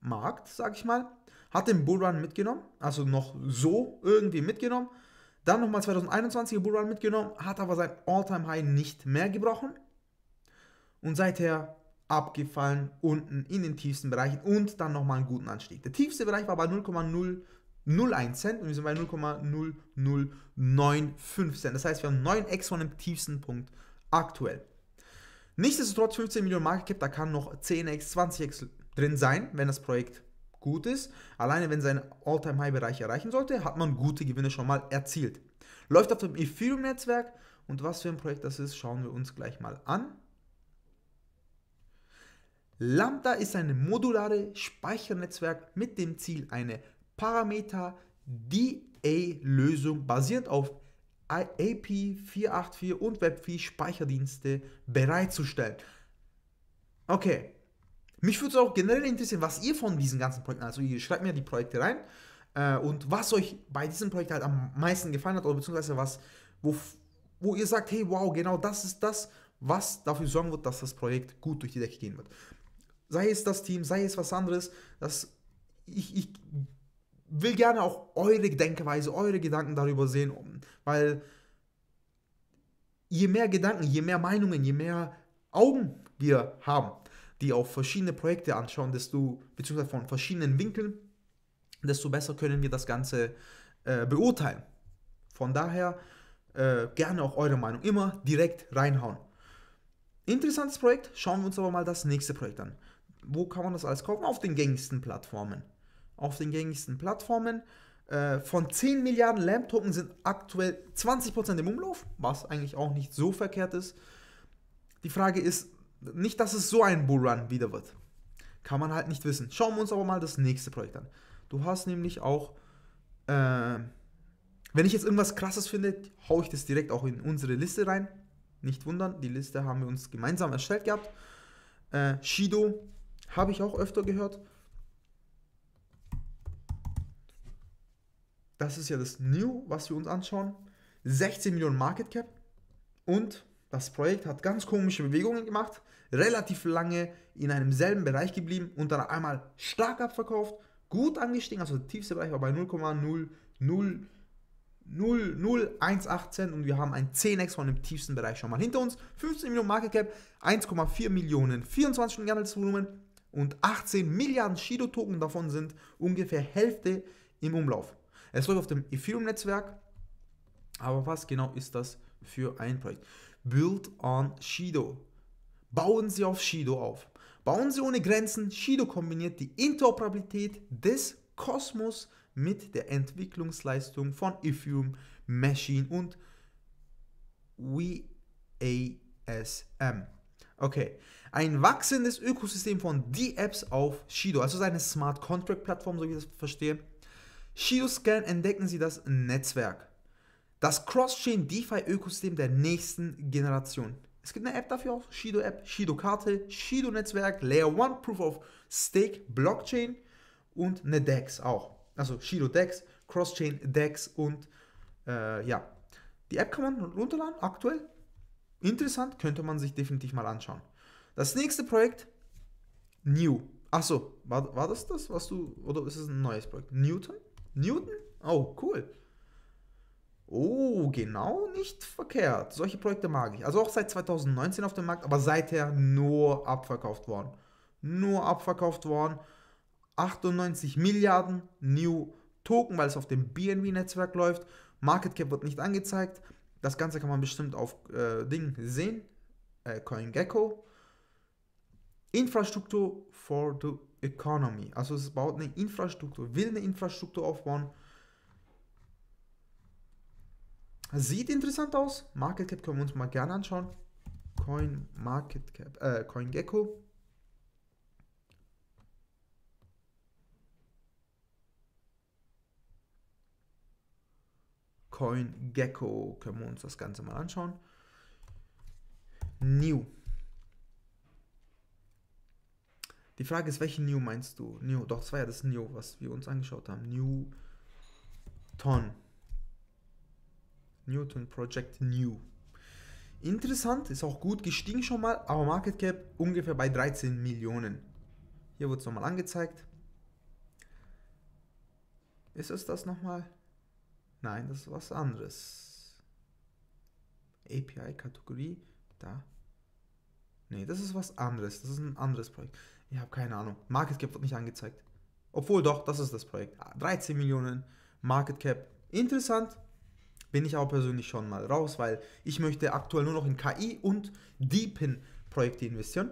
Markt, sag ich mal. Hat den Bullrun mitgenommen, also noch so irgendwie mitgenommen. Dann nochmal 2021er Bullrun mitgenommen, hat aber sein All-Time-High nicht mehr gebrochen. Und seither abgefallen, unten in den tiefsten Bereichen und dann nochmal einen guten Anstieg. Der tiefste Bereich war bei 0,0 0,01 Cent und wir sind bei 0,0095 Cent. Das heißt, wir haben 9 Ex von dem tiefsten Punkt aktuell. Nichtsdestotrotz 15 Millionen Market Cap, da kann noch 10x, 20x drin sein, wenn das Projekt gut ist. Alleine wenn sein All-Time-High-Bereich erreichen sollte, hat man gute Gewinne schon mal erzielt. Läuft auf dem Ethereum-Netzwerk und was für ein Projekt das ist, schauen wir uns gleich mal an. Lambda ist ein modulare Speichernetzwerk mit dem Ziel, eine Parameter DA-Lösung basierend auf AP484 und Web4 Speicherdienste bereitzustellen. Okay. Mich würde es auch generell interessieren, was ihr von diesen ganzen Projekten, also ihr schreibt mir die Projekte rein äh, und was euch bei diesem Projekt halt am meisten gefallen hat oder beziehungsweise was, wo, wo ihr sagt, hey, wow, genau das ist das, was dafür sorgen wird, dass das Projekt gut durch die Decke gehen wird. Sei es das Team, sei es was anderes, das, ich, ich will gerne auch eure Denkweise, eure Gedanken darüber sehen, weil je mehr Gedanken, je mehr Meinungen, je mehr Augen wir haben, die auf verschiedene Projekte anschauen, desto, beziehungsweise von verschiedenen Winkeln, desto besser können wir das Ganze äh, beurteilen. Von daher äh, gerne auch eure Meinung immer direkt reinhauen. Interessantes Projekt, schauen wir uns aber mal das nächste Projekt an. Wo kann man das alles kaufen? Auf den gängigsten Plattformen auf den gängigsten Plattformen. Äh, von 10 Milliarden LAMP-Token sind aktuell 20% im Umlauf, was eigentlich auch nicht so verkehrt ist. Die Frage ist nicht, dass es so ein Bullrun wieder wird. Kann man halt nicht wissen. Schauen wir uns aber mal das nächste Projekt an. Du hast nämlich auch, äh, wenn ich jetzt irgendwas krasses finde, haue ich das direkt auch in unsere Liste rein. Nicht wundern, die Liste haben wir uns gemeinsam erstellt gehabt. Äh, Shido habe ich auch öfter gehört. das ist ja das New, was wir uns anschauen, 16 Millionen Market Cap und das Projekt hat ganz komische Bewegungen gemacht, relativ lange in einem selben Bereich geblieben und dann einmal stark abverkauft, gut angestiegen, also der tiefste Bereich war bei 0,00118 und wir haben ein 10x von dem tiefsten Bereich schon mal hinter uns. 15 Millionen Market Cap, 1,4 Millionen, 24 Stunden Handelsvolumen und 18 Milliarden Shido-Token davon sind ungefähr Hälfte im Umlauf. Es läuft auf dem Ethereum-Netzwerk. Aber was genau ist das für ein Projekt? Build on Shido. Bauen Sie auf Shido auf. Bauen Sie ohne Grenzen. Shido kombiniert die Interoperabilität des Kosmos mit der Entwicklungsleistung von Ethereum, Machine und WASM. Okay, ein wachsendes Ökosystem von D-Apps auf Shido, also eine Smart Contract Plattform, so wie ich das verstehe, Shio-Scan entdecken sie das Netzwerk. Das Cross-Chain-DeFi-Ökosystem der nächsten Generation. Es gibt eine App dafür auch, Shido-App, Shido-Karte, Shido-Netzwerk, Layer One Proof of Stake Blockchain und eine DEX auch. Also Shido-DEX, Cross-Chain DEX und äh, ja. Die App kann man runterladen, aktuell. Interessant, könnte man sich definitiv mal anschauen. Das nächste Projekt, New. Achso, war, war das das, was du, oder ist es ein neues Projekt? Newton? Newton? Oh, cool. Oh, genau, nicht verkehrt. Solche Projekte mag ich. Also auch seit 2019 auf dem Markt, aber seither nur abverkauft worden. Nur abverkauft worden. 98 Milliarden New Token, weil es auf dem BNB-Netzwerk läuft. Market Cap wird nicht angezeigt. Das Ganze kann man bestimmt auf äh, Ding sehen. Äh, CoinGecko. Infrastruktur for the Economy. Also es baut eine Infrastruktur, will eine Infrastruktur aufbauen. Sieht interessant aus. Market Cap können wir uns mal gerne anschauen. Coin Market Cap, äh, CoinGecko. CoinGecko können wir uns das Ganze mal anschauen. New. Die Frage ist, welchen New meinst du? New, doch, das war ja das New, was wir uns angeschaut haben. Newton. Newton Project New. Interessant, ist auch gut gestiegen schon mal, aber Market Cap ungefähr bei 13 Millionen. Hier wurde es nochmal angezeigt. Ist es das nochmal? Nein, das ist was anderes. API-Kategorie, da. Nee, das ist was anderes. Das ist ein anderes Projekt. Ich habe keine Ahnung. Market Cap wird nicht angezeigt. Obwohl doch, das ist das Projekt. 13 Millionen Market Cap. Interessant. Bin ich aber persönlich schon mal raus, weil ich möchte aktuell nur noch in KI und Deepin Projekte investieren.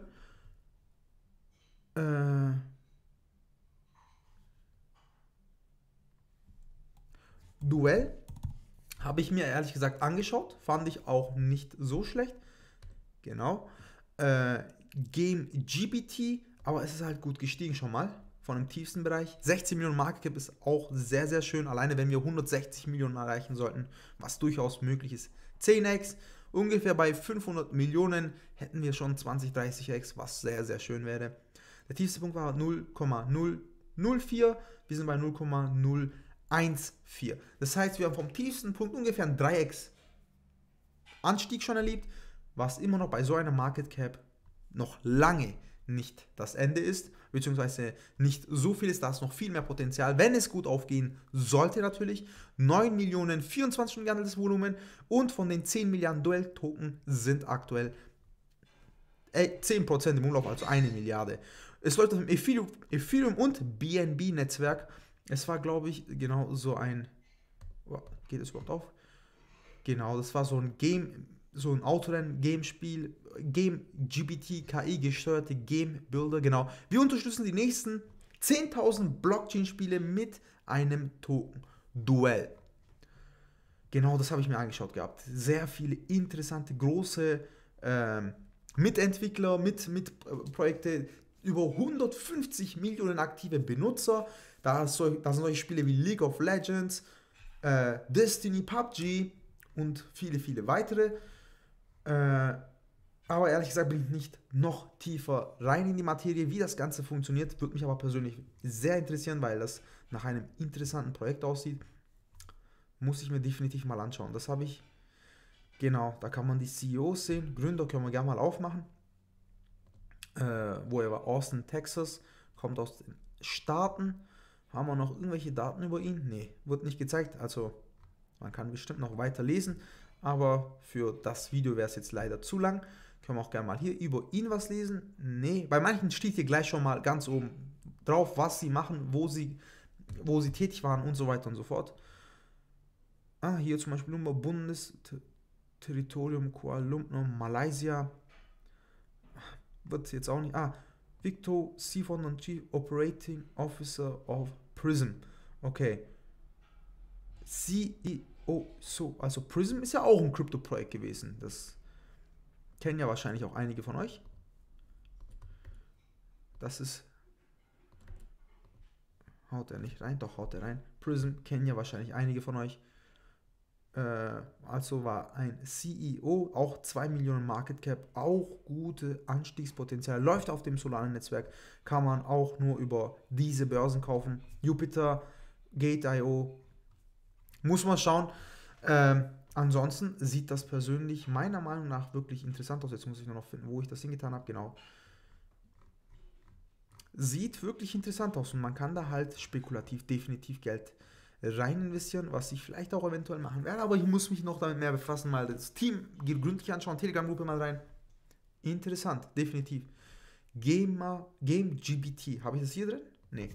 Äh Duell habe ich mir ehrlich gesagt angeschaut. Fand ich auch nicht so schlecht. Genau. Äh, Game GPT aber es ist halt gut gestiegen schon mal von dem tiefsten Bereich. 16 Millionen Market Cap ist auch sehr, sehr schön. Alleine wenn wir 160 Millionen erreichen sollten, was durchaus möglich ist. 10x, ungefähr bei 500 Millionen hätten wir schon 20, 30x, was sehr, sehr schön wäre. Der tiefste Punkt war 0,004. Wir sind bei 0,014. Das heißt, wir haben vom tiefsten Punkt ungefähr einen 3x Anstieg schon erlebt, was immer noch bei so einer Market Cap noch lange ist nicht das Ende ist, beziehungsweise nicht so viel ist, da ist noch viel mehr Potenzial, wenn es gut aufgehen sollte natürlich. 9 Millionen 24 Stunden gehandeltes Volumen und von den 10 Milliarden Duell-Token sind aktuell 10% im Umlauf, also eine Milliarde. Es läuft auf dem Ethereum, Ethereum und BNB-Netzwerk. Es war, glaube ich, genau so ein... Oh, geht es überhaupt auf? Genau, das war so ein Game so ein Autorennen, Game-Spiel, Game-GBT, KI-gesteuerte Game-Builder, genau. Wir unterstützen die nächsten 10.000 Blockchain-Spiele mit einem Token-Duell. Genau das habe ich mir angeschaut gehabt. Sehr viele interessante, große ähm, Mitentwickler, mit, mit äh, Projekte, über 150 Millionen aktive Benutzer. Da, soll, da sind solche Spiele wie League of Legends, äh, Destiny, PUBG und viele, viele weitere. Äh, aber ehrlich gesagt bin ich nicht noch tiefer rein in die Materie, wie das Ganze funktioniert. Würde mich aber persönlich sehr interessieren, weil das nach einem interessanten Projekt aussieht. Muss ich mir definitiv mal anschauen. Das habe ich. Genau, da kann man die CEOs sehen. Gründer können wir gerne mal aufmachen. Äh, wo er war, Austin, Texas, kommt aus den Staaten. Haben wir noch irgendwelche Daten über ihn? Nee, wird nicht gezeigt. Also man kann bestimmt noch weiter lesen aber für das Video wäre es jetzt leider zu lang. Können wir auch gerne mal hier über ihn was lesen? Nee, bei manchen steht hier gleich schon mal ganz oben drauf, was sie machen, wo sie, wo sie tätig waren und so weiter und so fort. Ah, hier zum Beispiel Nummer Bundesterritorium Kuala Lumpur, Malaysia. Wird jetzt auch nicht. Ah, Victor Sifon Chief Operating Officer of Prism. Okay. CE Oh, so, also Prism ist ja auch ein krypto projekt gewesen. Das kennen ja wahrscheinlich auch einige von euch. Das ist. Haut er nicht rein? Doch, haut er rein. Prism kennen ja wahrscheinlich einige von euch. Äh, also war ein CEO, auch 2 Millionen Market Cap, auch gute Anstiegspotenzial. Läuft auf dem Solana-Netzwerk, kann man auch nur über diese Börsen kaufen. Jupiter, Gate.io, muss man schauen. Ähm, ansonsten sieht das persönlich meiner Meinung nach wirklich interessant aus. Jetzt muss ich nur noch finden, wo ich das hingetan habe. Genau. Sieht wirklich interessant aus und man kann da halt spekulativ definitiv Geld rein investieren, was ich vielleicht auch eventuell machen werde. Aber ich muss mich noch damit mehr befassen, mal das Team gründlich anschauen, Telegram-Gruppe mal rein. Interessant, definitiv. Gamer, Game GBT. Habe ich das hier drin? Nee.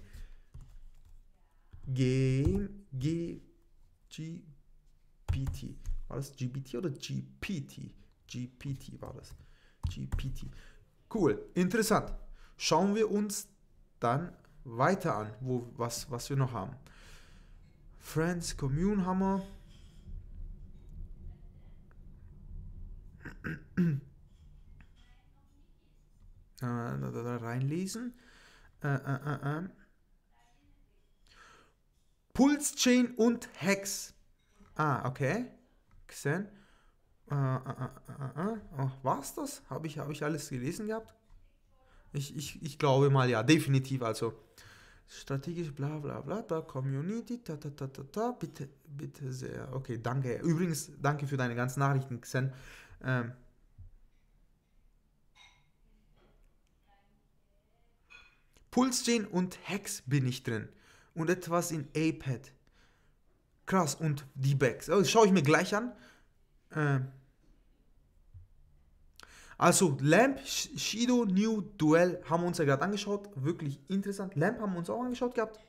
Game, G, GPT. War das GBT oder GPT? GPT war das. GPT. Cool, interessant. Schauen wir uns dann weiter an, wo, was, was wir noch haben. Friends, Commune haben äh, Reinlesen. Äh, äh, Äh, äh, Pulse Chain und Hex. Ah, okay. Gesehen. Äh, äh, äh, war's das? Habe ich, hab ich alles gelesen gehabt? Ich, ich, ich glaube mal ja, definitiv. Also strategisch bla bla bla, da Community, ta ta ta ta ta, bitte, bitte sehr. Okay, danke. Übrigens, danke für deine ganzen Nachrichten, Xen. Ähm. Pulschain und Hex bin ich drin und etwas in A-Pad. Krass, und die Bags. Oh, das schaue ich mir gleich an. Ähm. also Lamp, Shido, New, Duell haben wir uns ja gerade angeschaut. Wirklich interessant. Lamp haben wir uns auch angeschaut gehabt.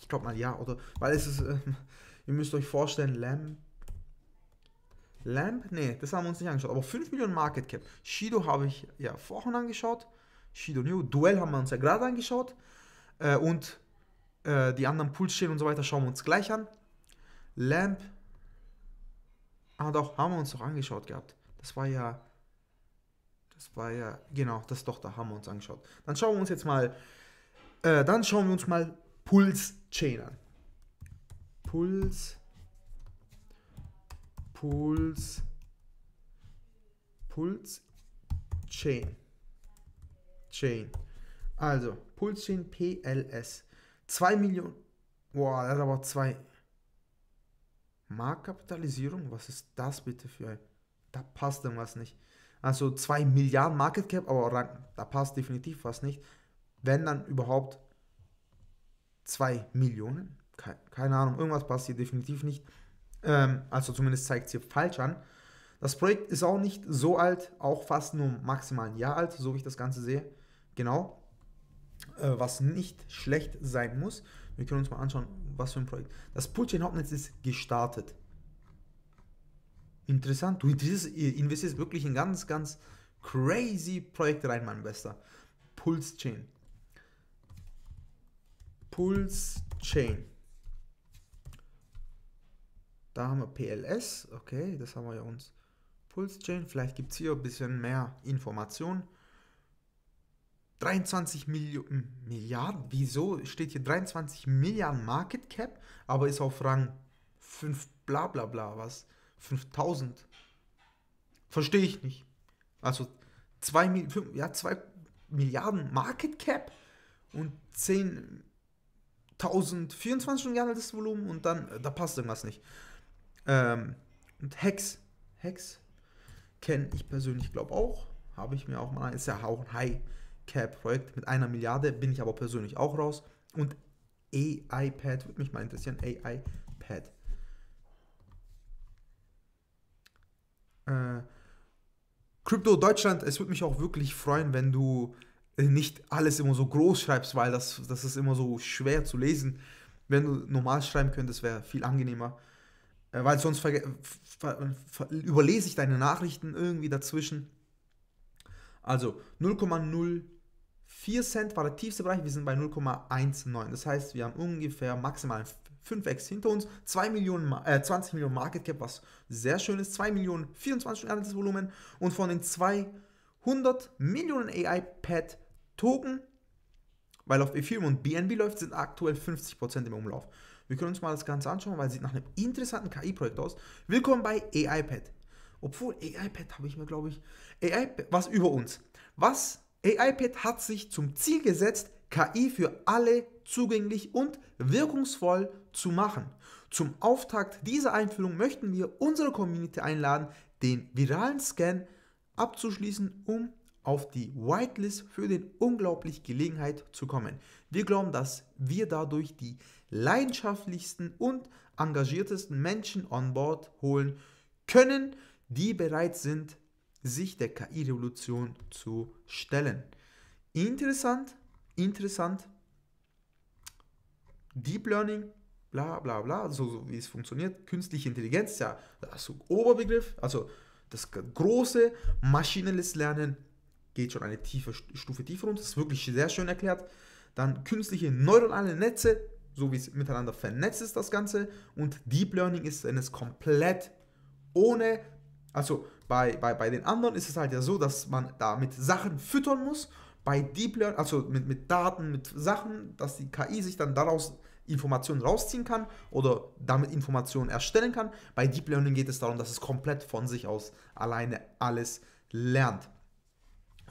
Ich glaube mal ja, oder? Weil es ist, äh, ihr müsst euch vorstellen, Lamp. Lamp? Ne, das haben wir uns nicht angeschaut. Aber 5 Millionen Market Cap. Shido habe ich ja vorhin angeschaut. Shido New. Duell haben wir uns ja gerade angeschaut. Äh, und äh, die anderen Pools stehen und so weiter, schauen wir uns gleich an. Lamp. Ah doch, haben wir uns doch angeschaut gehabt. Das war ja. Das war ja. Genau, das doch, da haben wir uns angeschaut. Dann schauen wir uns jetzt mal. Äh, dann schauen wir uns mal Puls Chain an. Puls. Puls. Puls Chain. Chain. Also, Puls Chain PLS. 2 Millionen. Boah, der hat aber 2. Marktkapitalisierung? Was ist das bitte für ein. Da passt irgendwas nicht. Also 2 Milliarden Market Cap, aber da passt definitiv was nicht. Wenn dann überhaupt 2 Millionen? Keine Ahnung, irgendwas passt hier definitiv nicht. Ähm, also zumindest zeigt es hier falsch an. Das Projekt ist auch nicht so alt, auch fast nur maximal ein Jahr alt, so wie ich das Ganze sehe. Genau. Äh, was nicht schlecht sein muss. Wir können uns mal anschauen, was für ein Projekt. Das Poolchain Hauptnetz ist gestartet. Interessant. Du investierst wirklich in ganz, ganz crazy Projekte rein, mein Bester. Pulse Chain. Pulse Chain. Da haben wir PLS. Okay, das haben wir ja uns. Pulse Chain. Vielleicht gibt es hier ein bisschen mehr Informationen. 23 Milio hm, Milliarden, wieso steht hier 23 Milliarden Market Cap, aber ist auf Rang 5 bla bla bla was, 5000. Verstehe ich nicht. Also 2 ja, zwei Milliarden Market Cap und 10.000, 24 Milliarden das Volumen und dann, äh, da passt irgendwas nicht. Ähm, und Hex, Hex kenne ich persönlich, glaube auch, habe ich mir auch mal, ist ja auch ein High. Cap Projekt mit einer Milliarde, bin ich aber persönlich auch raus. Und AI-Pad, würde mich mal interessieren, AI-Pad. Äh, Crypto Deutschland, es würde mich auch wirklich freuen, wenn du nicht alles immer so groß schreibst, weil das, das ist immer so schwer zu lesen. Wenn du normal schreiben könntest, wäre viel angenehmer. Äh, weil sonst überlese ich deine Nachrichten irgendwie dazwischen. Also 0,0 4 Cent war der tiefste Bereich, wir sind bei 0,19. Das heißt, wir haben ungefähr maximal 5x hinter uns, 2 Millionen, äh, 20 Millionen Market Cap, was sehr schön ist, 2 Millionen 24 Milliarden das Volumen und von den 200 Millionen AI-Pad Token, weil auf Ethereum und BNB läuft, sind aktuell 50% im Umlauf. Wir können uns mal das Ganze anschauen, weil es sieht nach einem interessanten KI-Projekt aus. Willkommen bei AI-Pad. Obwohl AI-Pad habe ich mir, glaube ich, AI was über uns. Was AIPad hat sich zum Ziel gesetzt, KI für alle zugänglich und wirkungsvoll zu machen. Zum Auftakt dieser Einführung möchten wir unsere Community einladen, den viralen Scan abzuschließen, um auf die Whitelist für den unglaublich Gelegenheit zu kommen. Wir glauben, dass wir dadurch die leidenschaftlichsten und engagiertesten Menschen on Board holen können, die bereit sind, sich der KI-Revolution zu stellen. Interessant, interessant. Deep Learning, bla bla bla, so, so wie es funktioniert. Künstliche Intelligenz, ja, das ist ein Oberbegriff. Also das große maschinelles Lernen geht schon eine tiefe Stufe tiefer runter. Das ist wirklich sehr schön erklärt. Dann künstliche neuronale Netze, so wie es miteinander vernetzt ist, das Ganze. Und Deep Learning ist, wenn es komplett ohne, also bei, bei, bei den anderen ist es halt ja so, dass man da mit Sachen füttern muss. Bei Deep Learning, also mit, mit Daten, mit Sachen, dass die KI sich dann daraus Informationen rausziehen kann oder damit Informationen erstellen kann. Bei Deep Learning geht es darum, dass es komplett von sich aus alleine alles lernt,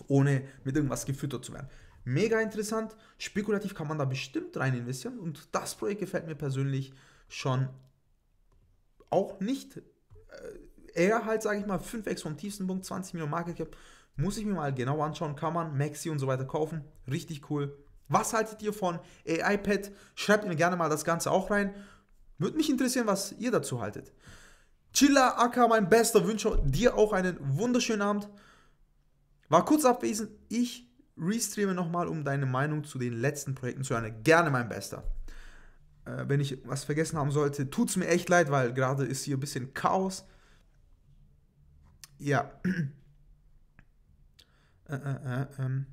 ohne mit irgendwas gefüttert zu werden. Mega interessant, spekulativ kann man da bestimmt rein investieren und das Projekt gefällt mir persönlich schon auch nicht äh, er halt, sage ich mal, 5x vom tiefsten Punkt, 20 Millionen Market Cap. Muss ich mir mal genau anschauen. Kann man Maxi und so weiter kaufen. Richtig cool. Was haltet ihr von AI-Pad? Schreibt mir gerne mal das Ganze auch rein. Würde mich interessieren, was ihr dazu haltet. Chilla Aka, mein bester Wünsche, dir auch einen wunderschönen Abend. War kurz abwesend. Ich restreame nochmal, um deine Meinung zu den letzten Projekten zu hören. Gerne, mein Bester. Äh, wenn ich was vergessen haben sollte, tut es mir echt leid, weil gerade ist hier ein bisschen Chaos. Ja. Äh, äh, äh, ähm.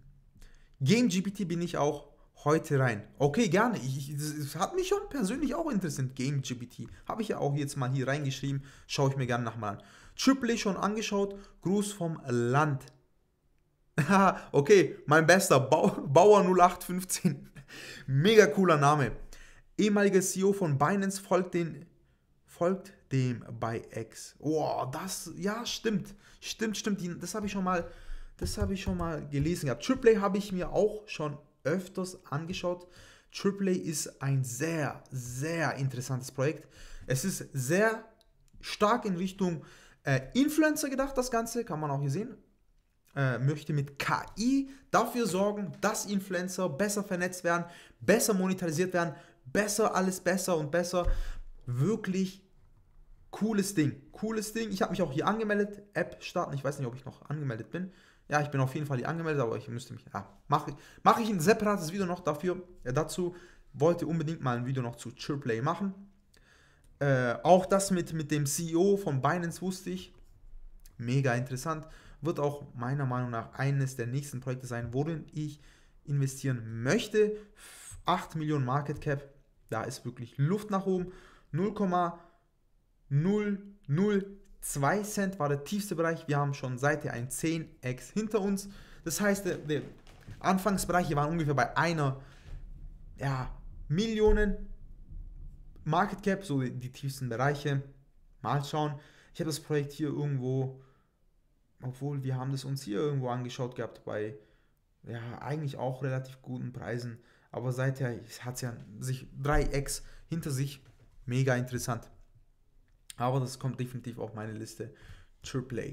Game GPT bin ich auch heute rein. Okay, gerne. Ich, ich, das, das hat mich schon persönlich auch interessiert. Game GPT. Habe ich ja auch jetzt mal hier reingeschrieben. Schaue ich mir gerne nochmal an. Triple schon angeschaut. Gruß vom Land. okay, mein bester Bauer 0815. Mega cooler Name. Ehemaliger CEO von Binance folgt den folgt dem bei X. Oh, das, ja, stimmt. Stimmt, stimmt. Das habe ich schon mal, das habe ich schon mal gelesen gehabt. Triple habe ich mir auch schon öfters angeschaut. Triple ist ein sehr, sehr interessantes Projekt. Es ist sehr stark in Richtung äh, Influencer gedacht, das Ganze, kann man auch hier sehen. Äh, möchte mit KI dafür sorgen, dass Influencer besser vernetzt werden, besser monetarisiert werden, besser, alles besser und besser. Wirklich Cooles Ding, cooles Ding. Ich habe mich auch hier angemeldet. App starten. Ich weiß nicht, ob ich noch angemeldet bin. Ja, ich bin auf jeden Fall hier angemeldet, aber ich müsste mich. Ja, mache mach ich ein separates Video noch dafür. Ja, dazu wollte unbedingt mal ein Video noch zu Chirplay machen. Äh, auch das mit, mit dem CEO von Binance wusste ich. Mega interessant. Wird auch meiner Meinung nach eines der nächsten Projekte sein, worin ich investieren möchte. 8 Millionen Market Cap. Da ist wirklich Luft nach oben. 0, 0,02 Cent war der tiefste Bereich. Wir haben schon Seite ein 10x hinter uns. Das heißt, der, der Anfangsbereich waren ungefähr bei einer ja, Millionen Market Cap, so die, die tiefsten Bereiche. Mal schauen. Ich habe das Projekt hier irgendwo, obwohl wir haben das uns hier irgendwo angeschaut gehabt bei ja, eigentlich auch relativ guten Preisen. Aber seither hat es ja sich 3x hinter sich. Mega interessant. Aber das kommt definitiv auf meine Liste. Triple A.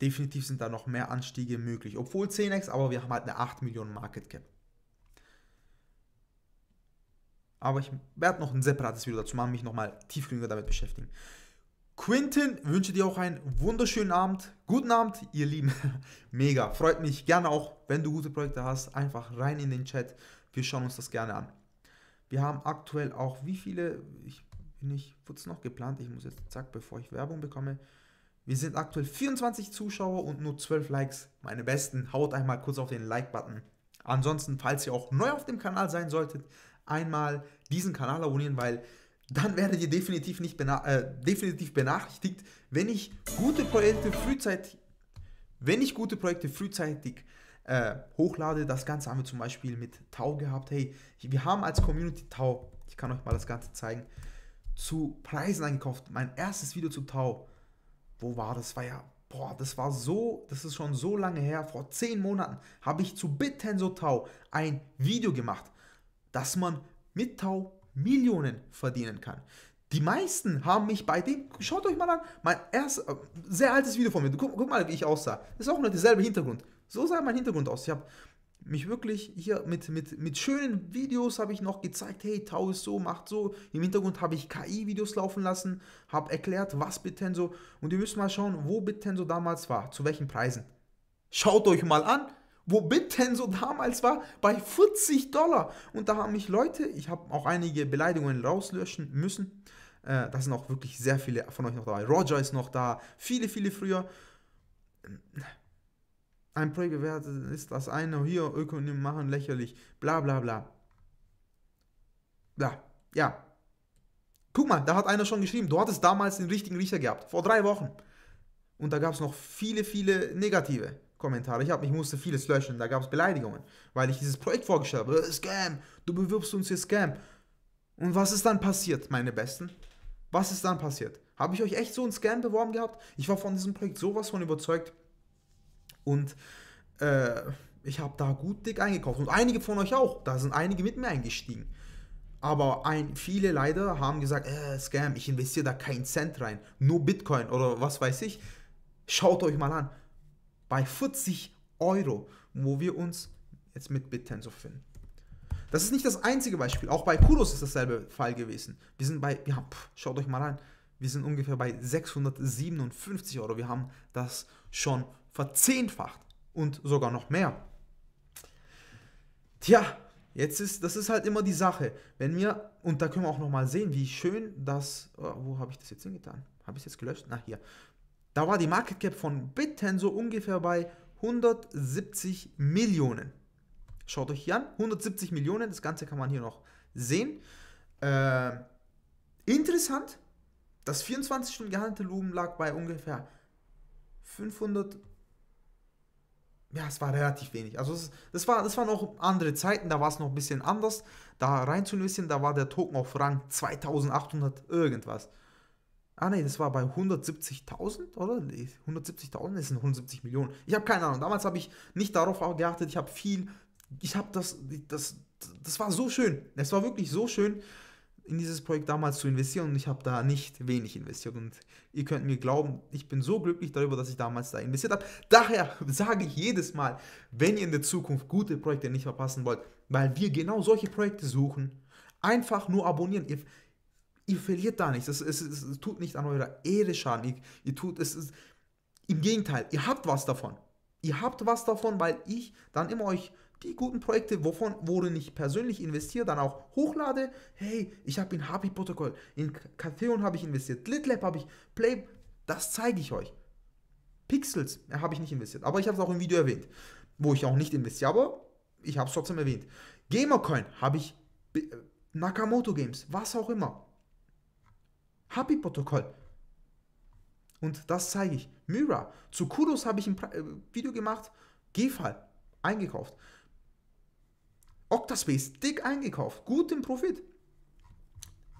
Definitiv sind da noch mehr Anstiege möglich. Obwohl 10x, aber wir haben halt eine 8 Millionen Market Cap. Aber ich werde noch ein separates Video dazu machen, mich nochmal tiefgründiger damit beschäftigen. Quintin wünsche dir auch einen wunderschönen Abend. Guten Abend, ihr Lieben. Mega. Freut mich gerne auch, wenn du gute Projekte hast. Einfach rein in den Chat. Wir schauen uns das gerne an. Wir haben aktuell auch wie viele, ich bin nicht, wurde es noch geplant, ich muss jetzt, zack, bevor ich Werbung bekomme, wir sind aktuell 24 Zuschauer und nur 12 Likes. Meine Besten, haut einmal kurz auf den Like-Button. Ansonsten, falls ihr auch neu auf dem Kanal sein solltet, einmal diesen Kanal abonnieren, weil dann werdet ihr definitiv, nicht bena äh, definitiv benachrichtigt, wenn ich gute Projekte frühzeitig wenn ich gute Projekte frühzeitig äh, hochlade. Das Ganze haben wir zum Beispiel mit Tau gehabt. Hey, wir haben als Community Tau, ich kann euch mal das Ganze zeigen, zu Preisen eingekauft. Mein erstes Video zu Tau, wo war das? War ja, boah, das war so, das ist schon so lange her. Vor zehn Monaten habe ich zu Bittenso Tau ein Video gemacht, dass man mit Tau Millionen verdienen kann. Die meisten haben mich bei dem, schaut euch mal an, mein erstes, äh, sehr altes Video von mir. Guck, guck mal, wie ich aussah. Das ist auch nur derselbe Hintergrund. So sah mein Hintergrund aus. Ich habe mich wirklich hier mit, mit, mit schönen Videos habe ich noch gezeigt, hey, Tau ist so, macht so. Im Hintergrund habe ich KI-Videos laufen lassen, habe erklärt, was Bittenso und ihr müsst mal schauen, wo Bittenso damals war, zu welchen Preisen. Schaut euch mal an, wo Bittenso damals war, bei 40 Dollar. Und da haben mich Leute, ich habe auch einige Beleidigungen rauslöschen müssen. Äh, da sind auch wirklich sehr viele von euch noch dabei. Roger ist noch da, viele, viele früher ein Projekt bewertet ist das eine, hier Ökonomie machen lächerlich, bla bla bla. Bla, ja. Guck mal, da hat einer schon geschrieben, du hattest damals den richtigen Riecher gehabt, vor drei Wochen. Und da gab es noch viele, viele negative Kommentare. Ich, hab, ich musste vieles löschen, da gab es Beleidigungen, weil ich dieses Projekt vorgestellt habe. Äh, Scam, du bewirbst uns hier Scam. Und was ist dann passiert, meine Besten? Was ist dann passiert? Habe ich euch echt so einen Scam beworben gehabt? Ich war von diesem Projekt sowas von überzeugt. Und äh, ich habe da gut dick eingekauft. Und einige von euch auch. Da sind einige mit mir eingestiegen. Aber ein, viele leider haben gesagt, äh, Scam, ich investiere da keinen Cent rein. Nur Bitcoin oder was weiß ich. Schaut euch mal an. Bei 40 Euro, wo wir uns jetzt mit BitTensor finden. Das ist nicht das einzige Beispiel. Auch bei Kudos ist dasselbe Fall gewesen. Wir sind bei, ja, pff, schaut euch mal an. Wir sind ungefähr bei 657 Euro. Wir haben das schon verzehnfacht und sogar noch mehr. Tja, jetzt ist, das ist halt immer die Sache. Wenn wir, und da können wir auch noch mal sehen, wie schön das, oh, wo habe ich das jetzt hingetan? Habe ich es jetzt gelöscht? Na, hier. Da war die Market Cap von Bittenso ungefähr bei 170 Millionen. Schaut euch hier an, 170 Millionen, das Ganze kann man hier noch sehen. Äh, interessant, das 24 Stunden gehandelte Lumen lag bei ungefähr 500. Ja, es war relativ wenig. Also es, das, war, das waren auch andere Zeiten, da war es noch ein bisschen anders. Da rein zu investieren, da war der Token auf Rang 2800 irgendwas. Ah ne, das war bei 170.000, oder? 170.000 Das sind 170 Millionen. Ich habe keine Ahnung. Damals habe ich nicht darauf geachtet. Ich habe viel, ich habe das, das, das war so schön. Es war wirklich so schön in dieses Projekt damals zu investieren und ich habe da nicht wenig investiert. Und ihr könnt mir glauben, ich bin so glücklich darüber, dass ich damals da investiert habe. Daher sage ich jedes Mal, wenn ihr in der Zukunft gute Projekte nicht verpassen wollt, weil wir genau solche Projekte suchen, einfach nur abonnieren. Ihr, ihr verliert da nichts. Es, es, es, tut nicht an eurer Ehre Schaden. Ihr, ihr tut es, es. Im Gegenteil, ihr habt was davon. Ihr habt was davon, weil ich dann immer euch die guten Projekte, wovon, worin ich persönlich investiere, dann auch hochlade. Hey, ich habe in Happy Protocol, in Catheon habe ich investiert, LitLab habe ich, Play, das zeige ich euch. Pixels ja, äh, habe ich nicht investiert, aber ich habe es auch im Video erwähnt, wo ich auch nicht investiere, aber ich habe es trotzdem erwähnt. Gamercoin habe ich, äh, Nakamoto Games, was auch immer. Happy Protocol. Und das zeige ich. Mira, zu Kudos habe ich ein äh, Video gemacht, Gefall, eingekauft. Octaspace dick eingekauft, gut im Profit.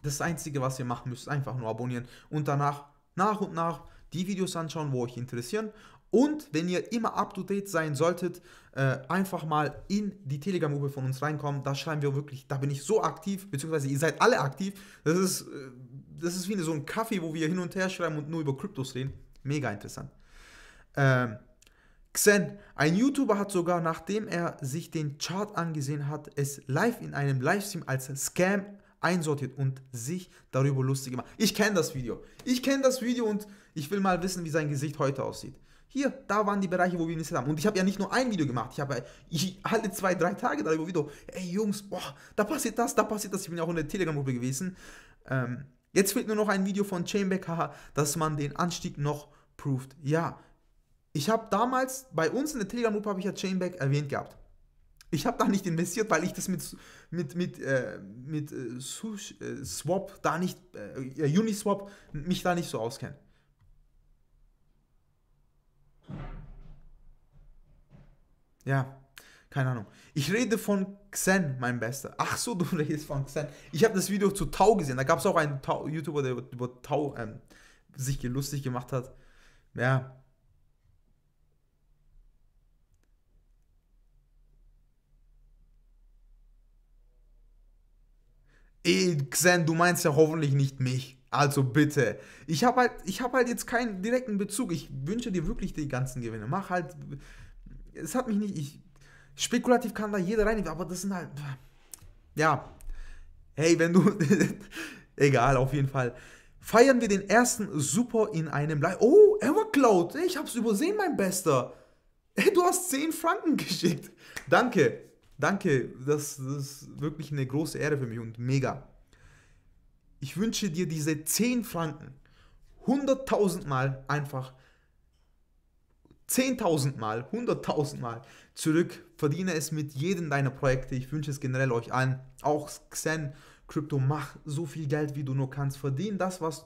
Das Einzige, was ihr machen müsst, einfach nur abonnieren und danach nach und nach die Videos anschauen, wo euch interessieren. Und wenn ihr immer up-to-date sein solltet, äh, einfach mal in die Telegram-Gruppe von uns reinkommen. Da schreiben wir wirklich, da bin ich so aktiv, beziehungsweise ihr seid alle aktiv. Das ist, äh, das ist wie so ein Kaffee, wo wir hin und her schreiben und nur über Kryptos reden. Mega interessant. Ähm, Xen, ein YouTuber hat sogar, nachdem er sich den Chart angesehen hat, es live in einem Livestream als Scam einsortiert und sich darüber lustig gemacht. Ich kenne das Video. Ich kenne das Video und ich will mal wissen, wie sein Gesicht heute aussieht. Hier, da waren die Bereiche, wo wir investiert haben. Und ich habe ja nicht nur ein Video gemacht. Ich habe alle zwei, drei Tage darüber Video. Ey Jungs, boah, da passiert das, da passiert das. Ich bin ja auch in der Telegram-Gruppe gewesen. Ähm, jetzt fehlt nur noch ein Video von Chainback, dass man den Anstieg noch proved. Ja, ich habe damals bei uns in der Telegram-Gruppe habe ich ja Chainback erwähnt gehabt. Ich habe da nicht investiert, weil ich das mit, mit, mit, äh, mit äh, äh Swap da nicht, äh, äh, Uniswap mich da nicht so auskenne. Ja, keine Ahnung. Ich rede von Xen, mein Bester. Ach so, du redest von Xen. Ich habe das Video zu Tau gesehen. Da gab es auch einen Tau YouTuber, der über, über Tau ähm, sich lustig gemacht hat. Ja, Eh, Xen, du meinst ja hoffentlich nicht mich. Also bitte. Ich habe halt, hab halt jetzt keinen direkten Bezug. Ich wünsche dir wirklich die ganzen Gewinne. Mach halt. Es hat mich nicht. Ich, spekulativ kann da jeder rein, aber das sind halt. Ja. Hey, wenn du. egal, auf jeden Fall. Feiern wir den ersten Super in einem Live. Oh, Evercloud. Ich hab's übersehen, mein Bester. du hast 10 Franken geschickt. Danke. Danke, das, das ist wirklich eine große Ehre für mich und mega. Ich wünsche dir diese 10 Franken 100.000 Mal einfach 10.000 Mal, 100.000 Mal zurück. Verdiene es mit jedem deiner Projekte. Ich wünsche es generell euch allen. Auch Xen, Crypto, mach so viel Geld, wie du nur kannst. Verdien das, was,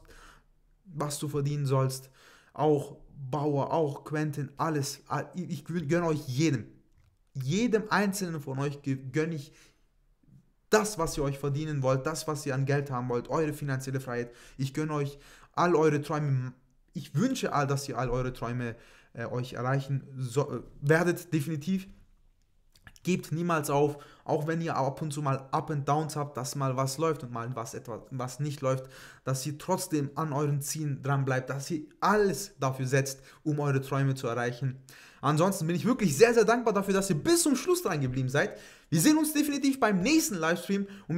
was du verdienen sollst. Auch Bauer, auch Quentin, alles. Ah, ich gönne euch jedem jedem einzelnen von euch gönne ich das, was ihr euch verdienen wollt, das, was ihr an Geld haben wollt, eure finanzielle Freiheit. Ich gönne euch all eure Träume. Ich wünsche all, dass ihr all eure Träume äh, euch erreichen so, äh, werdet, definitiv. Gebt niemals auf, auch wenn ihr ab und zu mal Up and Downs habt, dass mal was läuft und mal was etwas was nicht läuft, dass ihr trotzdem an euren Zielen dran bleibt, dass ihr alles dafür setzt, um eure Träume zu erreichen. Ansonsten bin ich wirklich sehr, sehr dankbar dafür, dass ihr bis zum Schluss dran geblieben seid. Wir sehen uns definitiv beim nächsten Livestream und